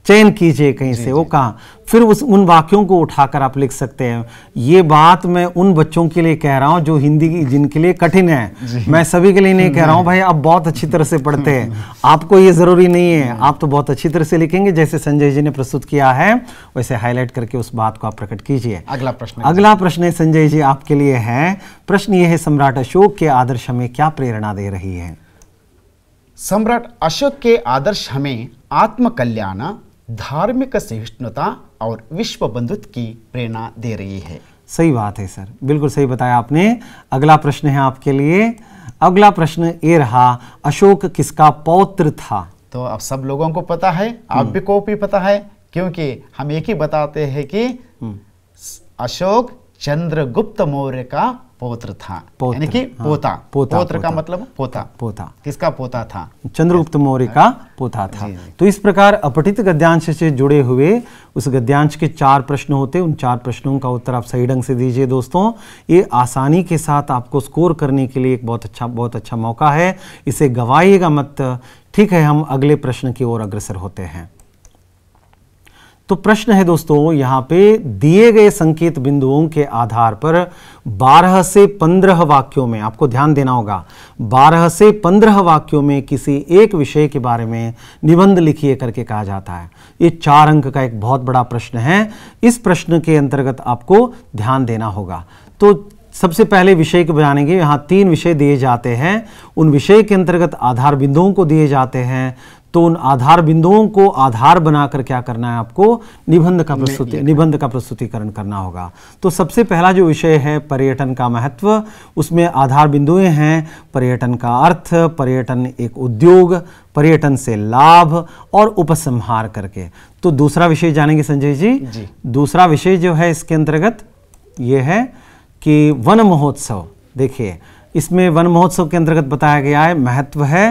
चयन कीजिए कहीं से वो कहाँ फिर उस उन वाक्यों को उठाकर आप लिख सकते हैं ये बात मैं उन बच्चों के लिए कह रहा हूँ जो हिंदी जिनके लिए कठिन है मैं सभी के लिए नहीं कह रहा हूँ हम्म। भाई आप बहुत अच्छी तरह से पढ़ते हैं हम्म। आपको ये ज़रूरी नहीं है हम्म। आप तो बहुत अच्छी तरह से लिखेंगे जैसे संजय जी ने प्रस्तुत किया है वैसे हाईलाइट करके उस बात को आप प्रकट कीजिए अगला प्रश्न अगला प्रश्न संजय जी आपके लिए है प्रश्न ये है सम्राट अशोक के आदर्श हमें क्या प्रेरणा दे रही है सम्राट अशोक के आदर्श हमें आत्मकल्याण धार्मिक सहिष्णुता और विश्व बंधुत्व की प्रेरणा दे रही है सही बात है सर बिल्कुल सही बताया आपने अगला प्रश्न है आपके लिए अगला प्रश्न ये रहा अशोक किसका पौत्र था तो अब सब लोगों को पता है आप हम्म। भी को भी पता है क्योंकि हम एक ही बताते हैं कि हम्म। अशोक चंद्रगुप्त मौर्य का पोत्र था यानी कि हाँ। पोता पोता पोत्र का मतलब पोता पोता किसका पोता था चंद्रगुप्त हाँ। मौर्य का पोता था तो इस प्रकार अपठित गद्यांश से जुड़े हुए उस गद्यांश के चार प्रश्न होते उन चार प्रश्नों का उत्तर आप सही ढंग से दीजिए दोस्तों ये आसानी के साथ आपको स्कोर करने के लिए एक बहुत अच्छा बहुत अच्छा मौका है इसे गवाइएगा मत ठीक है हम अगले प्रश्न की ओर अग्रसर होते हैं तो प्रश्न है दोस्तों यहाँ पे दिए गए संकेत बिंदुओं के आधार पर 12 से 15 वाक्यों में आपको ध्यान देना होगा 12 से 15 वाक्यों में किसी एक विषय के बारे में निबंध लिखिए करके कहा जाता है ये चार अंक का एक बहुत बड़ा प्रश्न है इस प्रश्न के अंतर्गत आपको ध्यान देना होगा तो सबसे पहले विषय को बजानेंगे यहाँ तीन विषय दिए जाते हैं उन विषय के अंतर्गत आधार बिंदुओं को दिए जाते हैं तो उन आधार बिंदुओं को आधार बनाकर क्या करना है आपको निबंध का प्रस्तुति निबंध का प्रस्तुतिकरण करना होगा तो सबसे पहला जो विषय है पर्यटन का महत्व उसमें आधार बिंदुएं हैं पर्यटन का अर्थ पर्यटन एक उद्योग पर्यटन से लाभ और उपसंहार करके तो दूसरा विषय जानेंगे संजय जी, जी। दूसरा विषय जो है इसके अंतर्गत ये है कि वन महोत्सव देखिए इसमें वन महोत्सव के अंतर्गत बताया गया है महत्व है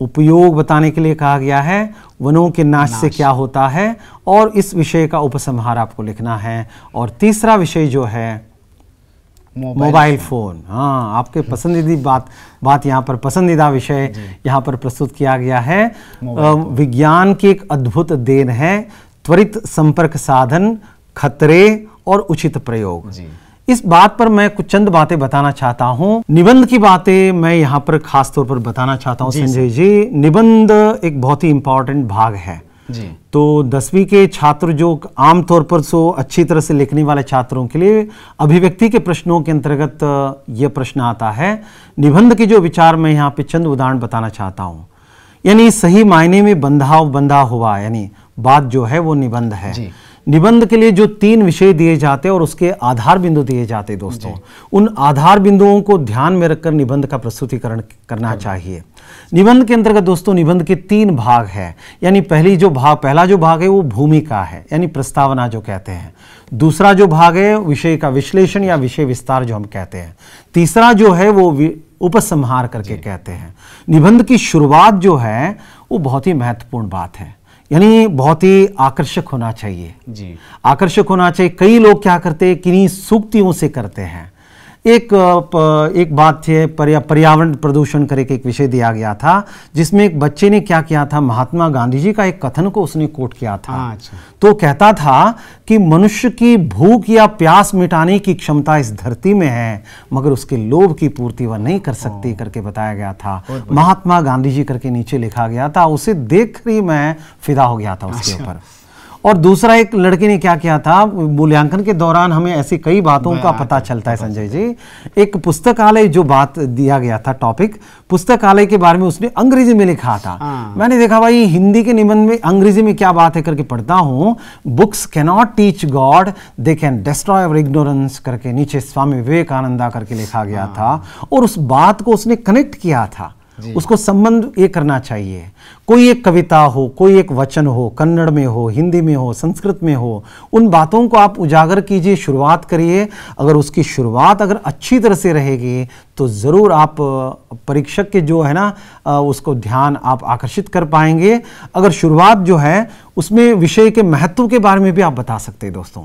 उपयोग बताने के लिए कहा गया है वनों के नाश, नाश से क्या होता है और इस विषय का उपसंहार आपको लिखना है और तीसरा विषय जो है मोबाइल फ़ोन हाँ आपके पसंदीदा बात बात यहाँ पर पसंदीदा विषय यहाँ पर प्रस्तुत किया गया है विज्ञान की एक अद्भुत देन है त्वरित संपर्क साधन खतरे और उचित प्रयोग इस बात पर मैं कुछ चंद बातें बताना चाहता हूँ निबंध की बातें मैं यहाँ पर खास तौर पर बताना चाहता हूँ संजय जी निबंध एक बहुत ही इंपॉर्टेंट भाग है जी तो दसवीं के छात्र जो आमतौर पर सो अच्छी तरह से लिखने वाले छात्रों के लिए अभिव्यक्ति के प्रश्नों के अंतर्गत यह प्रश्न आता है निबंध के जो विचार मैं यहाँ पे चंद उदाहरण बताना चाहता हूँ यानी सही मायने में बंधाव बंधा हुआ यानी बात जो है वो निबंध है निबंध के लिए जो तीन विषय दिए जाते हैं और उसके आधार बिंदु दिए जाते हैं दोस्तों उन आधार बिंदुओं को ध्यान में रखकर निबंध का प्रस्तुतिकरण करना हाँ। चाहिए निबंध के अंतर्गत दोस्तों निबंध के तीन भाग है यानी पहली जो भाग पहला जो भाग है वो भूमिका है यानी प्रस्तावना जो कहते हैं दूसरा जो भाग है विषय का विश्लेषण या विषय विस्तार जो हम कहते हैं तीसरा जो है वो उपसंहार करके कहते हैं निबंध की शुरुआत जो है वो बहुत ही महत्वपूर्ण बात है यानी बहुत ही आकर्षक होना चाहिए जी आकर्षक होना चाहिए कई लोग क्या करते हैं किन्हीं सूक्तियों से करते हैं एक एक बात थी पर्यावरण प्रदूषण करके एक विषय दिया गया था जिसमें एक बच्चे ने क्या किया था महात्मा गांधी जी का एक कथन को उसने कोट किया था हाँ, अच्छा। तो कहता था कि मनुष्य की भूख या प्यास मिटाने की क्षमता इस धरती में है मगर उसके लोभ की पूर्ति वह नहीं कर सकती करके बताया गया था महात्मा गांधी जी करके नीचे लिखा गया था उसे देख ही मैं फिदा हो गया था उसके अच्छा। ऊपर और दूसरा एक लड़के ने क्या किया था मूल्यांकन के दौरान हमें ऐसी कई बातों का पता चलता है संजय जी एक पुस्तकालय जो बात दिया गया था टॉपिक पुस्तकालय के बारे में उसने अंग्रेजी में लिखा था हाँ। मैंने देखा भाई हिंदी के निबंध में अंग्रेजी में क्या बात है करके पढ़ता हूँ books cannot teach God they can destroy our ignorance करके नीचे स्वामी विवेकानंदा करके लिखा गया हाँ। था और उस बात को उसने कनेक्ट किया था उसको संबंध ये करना चाहिए कोई एक कविता हो कोई एक वचन हो कन्नड़ में हो हिंदी में हो संस्कृत में हो उन बातों को आप उजागर कीजिए शुरुआत करिए अगर उसकी शुरुआत अगर अच्छी तरह से रहेगी तो ज़रूर आप परीक्षक के जो है ना उसको ध्यान आप आकर्षित कर पाएंगे अगर शुरुआत जो है उसमें विषय के महत्व के बारे में भी आप बता सकते हैं दोस्तों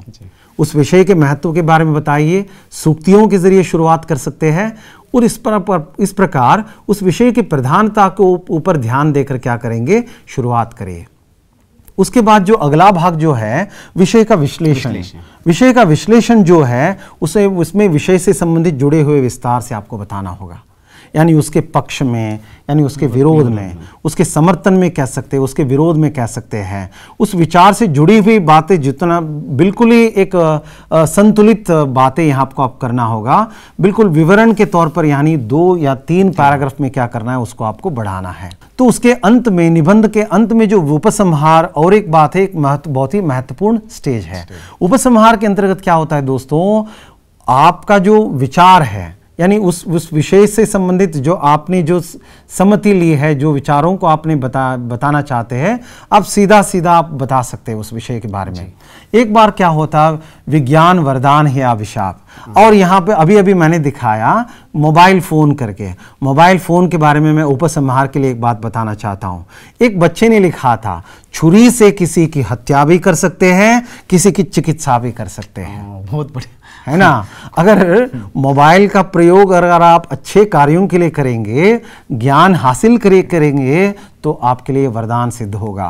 उस विषय के महत्व के बारे में बताइए सूक्तियों के ज़रिए शुरुआत कर सकते हैं और इस पर, इस प्रकार उस विषय की प्रधानता को ऊपर ध्यान देकर क्या करेंगे शुरुआत करें उसके बाद जो अगला भाग जो है विषय का विश्लेषण विषय का विश्लेषण जो है उसे उसमें विषय से संबंधित जुड़े हुए विस्तार से आपको बताना होगा यानी उसके पक्ष में यानी उसके मतलब विरोध में उसके समर्थन में कह सकते हैं उसके विरोध में कह सकते हैं उस विचार से जुड़ी हुई बातें जितना बिल्कुल ही एक संतुलित बातें यहाँ आपको आप करना होगा बिल्कुल विवरण के तौर पर यानी दो या तीन पैराग्राफ में क्या करना है उसको आपको बढ़ाना है तो उसके अंत में निबंध के अंत में जो उपसंहार और एक बात है एक महत्व बहुत ही महत्वपूर्ण स्टेज है उपसंहार के अंतर्गत क्या होता है दोस्तों आपका जो विचार है यानी उस उस विषय से संबंधित जो आपने जो सम्मति ली है जो विचारों को आपने बता बताना चाहते हैं अब सीधा सीधा आप बता सकते हैं उस विषय के बारे में एक बार क्या होता विज्ञान वरदान है अभिशाप और यहाँ पे अभी अभी मैंने दिखाया मोबाइल फ़ोन करके मोबाइल फ़ोन के बारे में मैं उपसंहार के लिए एक बात बताना चाहता हूँ एक बच्चे ने लिखा था छुरी से किसी की हत्या भी कर सकते हैं किसी की चिकित्सा भी कर सकते हैं हाँ, बहुत बढ़िया है ना अगर मोबाइल का प्रयोग अगर आप अच्छे कार्यों के लिए करेंगे ज्ञान हासिल करे करेंगे तो आपके लिए वरदान सिद्ध होगा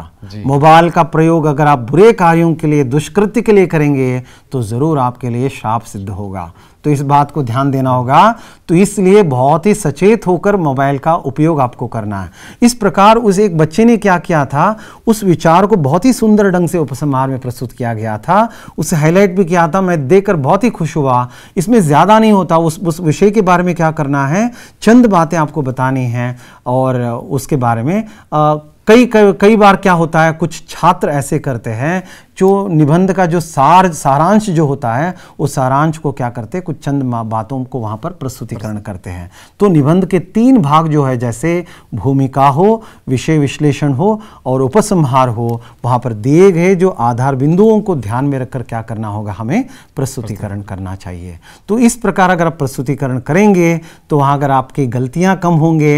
मोबाइल का प्रयोग अगर आप बुरे कार्यों के लिए दुष्कृत्य के लिए करेंगे तो ज़रूर आपके लिए श्राप सिद्ध होगा तो इस बात को ध्यान देना होगा तो इसलिए बहुत ही सचेत होकर मोबाइल का उपयोग आपको करना है इस प्रकार उस एक बच्चे ने क्या किया था उस विचार को बहुत ही सुंदर ढंग से उपसंहार में प्रस्तुत किया गया था उसे हाईलाइट भी किया था मैं देखकर बहुत ही खुश हुआ इसमें ज़्यादा नहीं होता उस उस विषय के बारे में क्या करना है चंद बातें आपको बतानी हैं और उसके बारे में आ, कई कई कई बार क्या होता है कुछ छात्र ऐसे करते हैं जो निबंध का जो सार सारांश जो होता है उस सारांश को क्या करते हैं कुछ चंद बातों को वहाँ पर प्रस्तुतिकरण करते हैं तो निबंध के तीन भाग जो है जैसे भूमिका हो विषय विश्लेषण हो और उपसंहार हो वहाँ पर दिए गए जो आधार बिंदुओं को ध्यान में रखकर क्या करना होगा हमें प्रस्तुतिकरण करना चाहिए तो इस प्रकार अगर आप प्रस्तुतिकरण करेंगे तो वहाँ अगर आपकी गलतियाँ कम होंगे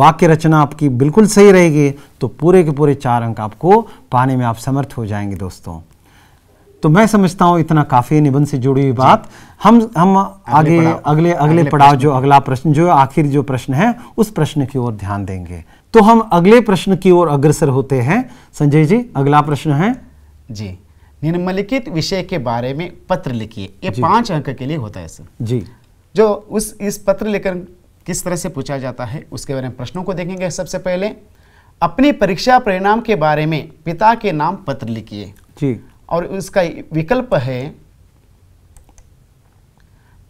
वाक्य रचना आपकी बिल्कुल सही रहेगी तो पूरे के पूरे चार अंक आपको पाने में आप समर्थ हो जाएंगे दोस्तों तो मैं समझता हूँ इतना काफ़ी निबंध से जुड़ी हुई बात हम हम आगे अगले अगले पड़ाव जो अगला प्रश्न जो आखिर जो प्रश्न है उस प्रश्न की ओर ध्यान देंगे तो हम अगले प्रश्न की ओर अग्रसर होते हैं संजय जी अगला प्रश्न है जी निम्नलिखित विषय के बारे में पत्र लिखिए ये पांच अंक के लिए होता है सर जी जो उस इस पत्र लेकर किस तरह से पूछा जाता है उसके बारे में प्रश्नों को देखेंगे सबसे पहले अपनी परीक्षा परिणाम के बारे में पिता के नाम पत्र लिखिए जी और उसका विकल्प है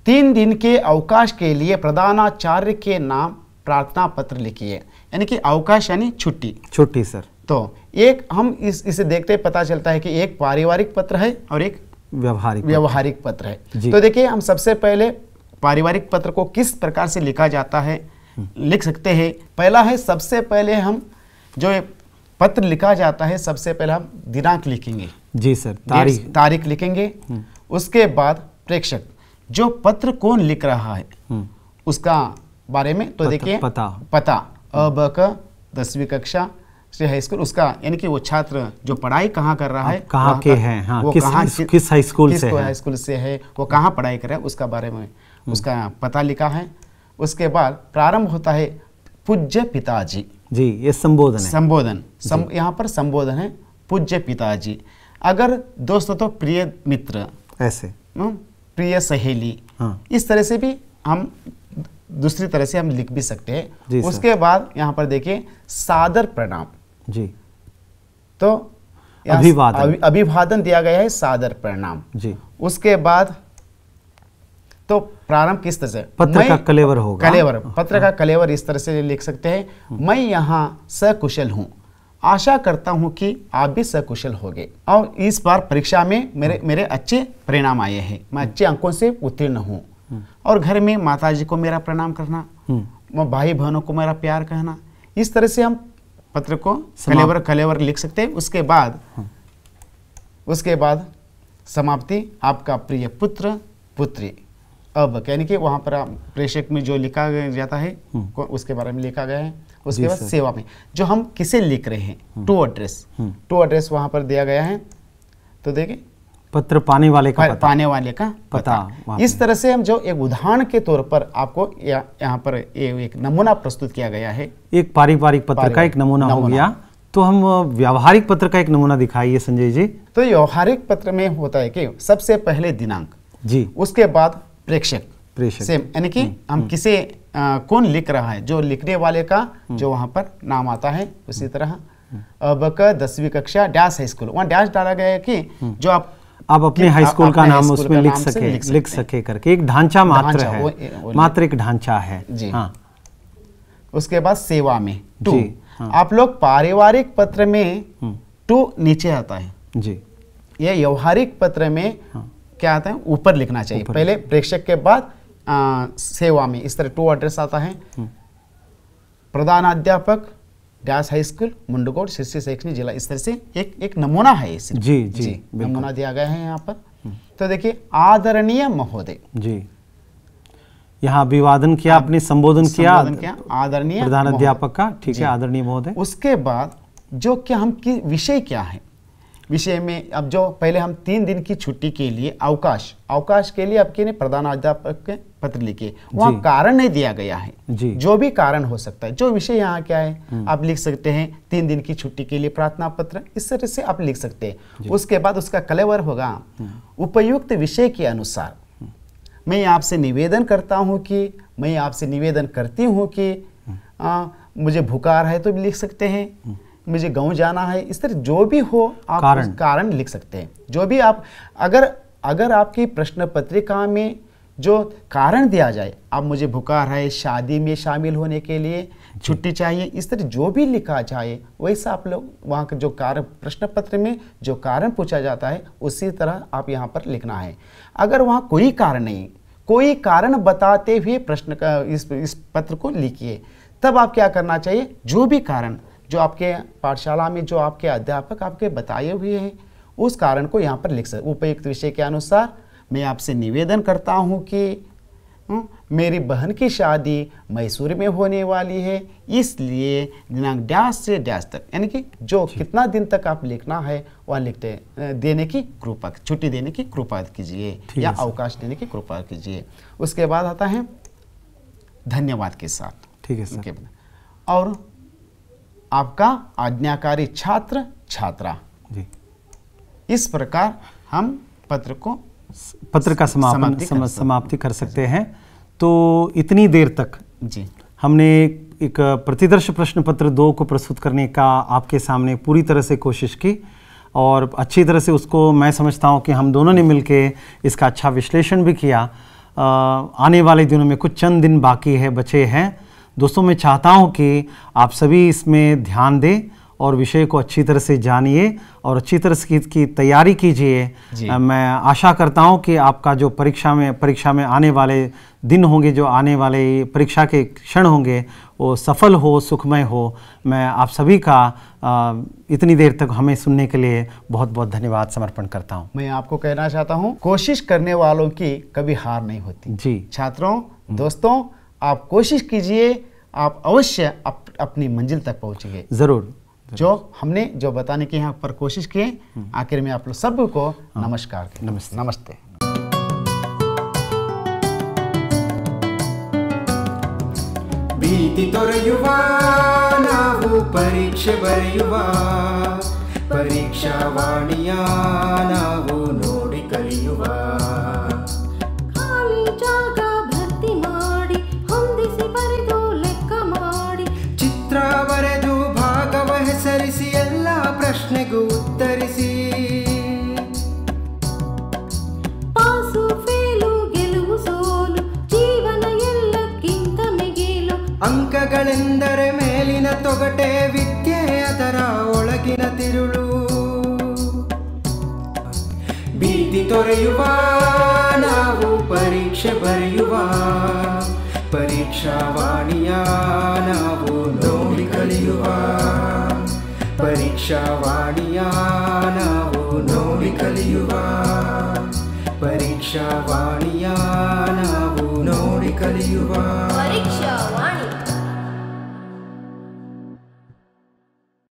तीन दिन के अवकाश के लिए प्रधानाचार्य के नाम प्रार्थना पत्र लिखिए यानी कि अवकाश यानी छुट्टी छुट्टी सर तो एक हम इस इसे देखते पता चलता है कि एक पारिवारिक पत्र है और एक व्यवहारिक व्यवहारिक पत्र है तो देखिए हम सबसे पहले पारिवारिक पत्र को किस प्रकार से लिखा जाता है हम्म। लिख सकते हैं पहला है सबसे पहले हम जो पत्र लिखा जाता है सबसे पहले हम दिनांक लिखेंगे जी सर तारीख तारीख लिखेंगे हम्म। उसके बाद प्रेक्षक जो पत्र कौन लिख रहा है हम्म। उसका बारे में तो देखिए पता पता अ ब क दसवीं कक्षा से हाई स्कूल उसका यानी कि वो छात्र जो पढ़ाई कहाँ कर रहा है कहाँ के हैं हाँ, वो किस, किस, किस हाई स्कूल से हाई स्कूल से है वो कहाँ पढ़ाई कर रहा है उसका बारे में हम्म। उसका पता लिखा है उसके बाद प्रारंभ होता है पूज्य पिताजी जी ये संबोधन संबोधन यहाँ पर संबोधन है पूज्य पिताजी अगर दोस्तों तो प्रिय मित्र ऐसे प्रिय सहेली हाँ। इस तरह से भी हम दूसरी तरह से हम लिख भी सकते हैं उसके बाद यहाँ पर देखिए सादर प्रणाम जी तो अभिवादन अभिवादन दिया गया है सादर प्रणाम जी उसके बाद तो प्रारंभ किस तरह से पत्र का कलेवर होगा कलेवर हाँ। पत्र का कलेवर इस तरह से लिख सकते हैं हाँ। मैं यहाँ सकुशल हूँ आशा करता हूँ कि आप भी सकुशल होंगे और इस बार परीक्षा में मेरे हाँ। मेरे अच्छे परिणाम आए हैं मैं अच्छे हाँ। अंकों से उत्तीर्ण हूँ हाँ। और घर में माता जी को मेरा प्रणाम करना भाई बहनों को मेरा प्यार कहना इस तरह से हम पत्र को कलेवर कलेवर लिख सकते हैं उसके बाद उसके बाद समाप्ति आपका प्रिय पुत्र पुत्री अब यानी कि वहाँ पर प्रेषक में जो लिखा जाता है हम्म। उसके बारे में लिखा गया है उसके बाद सेवा में जो हम किसे लिख रहे हैं हम्म। टू एड्रेस हम्म। टू एड्रेस वहाँ पर दिया गया है तो देखिए पत्र पाने वाले का पता। पाने वाले का पता, पता। इस तरह से हम जो एक उदाहरण के तौर पर आपको या, यहाँ पर ए, एक नमूना प्रस्तुत किया गया है एक पारिवारिक पत्र का एक नमूना, हो गया तो हम व्यावहारिक पत्र का एक नमूना दिखाइए संजय जी तो व्यवहारिक पत्र में होता है कि सबसे पहले दिनांक जी उसके बाद प्रेक्षक प्रेक्षक सेम यानी कि हम्म, हम हम्म। किसे आ, कौन लिख रहा है जो लिखने वाले का हम्म। जो वहां पर नाम आता है उसी तरह अब का दसवीं कक्षा डैश हाई स्कूल वहां डैश डाला गया है कि जो आप आप अपने हाई स्कूल का नाम उसमें लिख सके लिख सके करके एक ढांचा मात्र है मात्र एक ढांचा है जी हाँ उसके बाद सेवा में टू हाँ। आप लोग पारिवारिक पत्र में टू नीचे आता है जी यह व्यवहारिक पत्र में हाँ। क्या आता है ऊपर लिखना चाहिए पहले प्रेक्षक के बाद आ, सेवा में इस तरह टू एड्रेस आता है हम्म। प्रधान अध्यापक डैश हाई स्कूल मुंडकोट शीर्षी शैक्षणिक जिला इस तरह से एक एक नमूना है इसे जी जी, जी नमूना दिया गया है यहाँ पर हम्म। तो देखिए आदरणीय महोदय जी यहाँ अभिवादन किया आपने संबोधन किया आदरणीय प्रधानाध्यापक का ठीक है आदरणीय महोदय उसके बाद जो कि हम की विषय क्या है विषय में अब जो पहले हम तीन दिन की छुट्टी के लिए अवकाश अवकाश के लिए आपके ने प्रधान अध्यापक के पत्र लिखे वहाँ कारण नहीं दिया गया है जो भी कारण हो सकता है जो विषय यहाँ क्या है हम्म। आप लिख सकते हैं तीन दिन की छुट्टी के लिए प्रार्थना पत्र इस तरह से आप लिख सकते हैं उसके बाद उसका कलेवर होगा हम्म। उपयुक्त विषय के अनुसार हम्म। मैं आपसे निवेदन करता हूँ कि मैं आपसे निवेदन करती हूँ कि आ, मुझे बुखार है तो भी लिख सकते हैं मुझे गाँव जाना है इस तरह जो भी हो आप कारण कारण लिख सकते हैं जो भी आप अगर अगर आपकी प्रश्न पत्रिका में जो कारण दिया जाए आप मुझे भुकार है शादी में शामिल होने के लिए छुट्टी चाहिए इस तरह जो भी लिखा जाए वैसा आप लोग वहाँ का जो कारण प्रश्न पत्र में जो कारण पूछा जाता है उसी तरह आप यहाँ पर लिखना है अगर वहाँ कोई कारण नहीं कोई कारण बताते हुए प्रश्न का इस इस पत्र को लिखिए तब आप क्या करना चाहिए जो भी कारण जो आपके पाठशाला में जो आपके अध्यापक आपके बताए हुए हैं उस कारण को यहाँ पर लिख सकते उपयुक्त विषय के अनुसार मैं आपसे निवेदन करता हूँ कि हम्म, मेरी बहन की शादी मैसूर में होने वाली है इसलिए दिनांक डैश से डैश तक यानी कि जो कितना दिन तक आप लिखना है वह लिखते देने की कृपा छुट्टी देने की कृपा कीजिए या अवकाश देने की कृपा कीजिए उसके बाद आता है धन्यवाद के साथ ठीक है सर और आपका आज्ञाकारी छात्र छात्रा जी इस प्रकार हम पत्र को पत्र का समापन सम, समाप्ति कर सकते हैं तो इतनी देर तक जी हमने एक प्रतिदर्श प्रश्न पत्र दो को प्रस्तुत करने का आपके सामने पूरी तरह से कोशिश की और अच्छी तरह से उसको मैं समझता हूँ कि हम दोनों ने मिलकर इसका अच्छा विश्लेषण भी किया आने वाले दिनों में कुछ चंद दिन बाकी है बचे हैं दोस्तों मैं चाहता हूं कि आप सभी इसमें ध्यान दें और विषय को अच्छी तरह से जानिए और अच्छी तरह से की तैयारी कीजिए मैं आशा करता हूं कि आपका जो परीक्षा में परीक्षा में आने वाले दिन होंगे जो आने वाले परीक्षा के क्षण होंगे वो सफल हो सुखमय हो मैं आप सभी का आ, इतनी देर तक हमें सुनने के लिए बहुत बहुत धन्यवाद समर्पण करता हूँ मैं आपको कहना चाहता हूँ कोशिश करने वालों की कभी हार नहीं होती जी छात्रों हम्म। दोस्तों आप कोशिश कीजिए आप अवश्य अप, अपनी मंजिल तक पहुँचेंगे ज़रूर जो हमने जो बताने की यहाँ पर कोशिश की हम्म। आखिर में आप लोग सबको हाँ। नमस्कार नमस्ते नमस्ते बीती युवा ना बर युवा परीक्षा वाणिया ना वो ಹೆಸರಿಸಿ ಎಲ್ಲ ಪ್ರಶ್ನೆಗೂ ಉತ್ತರಿಸಿ ಪಾಸು ಫೇಲು ಗೆಲುವು ಸೋಲು ಜೀವನ ಎಲ್ಲಕ್ಕಿಂತ ಮಿಗಿಲು ಅಂಕಗಳೆಂದರೆ ಮೇಲಿನ ತೊಗಟೆ ವಿದ್ಯೆ ಅದರ ಒಳಗಿನ ತಿರುಳು ಭೀತಿ ತೊರೆಯುವ ನಾವು ಪರೀಕ್ಷೆ ಬರೆಯುವ ಪರೀಕ್ಷಾ ವಾಣಿಯ ನಾವು ನೋಡಿ ಕಲಿಯುವ ಪರೀಕ್ಷಾವಾಣಿಯ ನಾವು ನೋಡಿ ಕಲಿಯುವ ಪರೀಕ್ಷಾವಾಣಿಯ ನಾವು ನೋಡಿ ಕಲಿಯುವ ಪರೀಕ್ಷಾ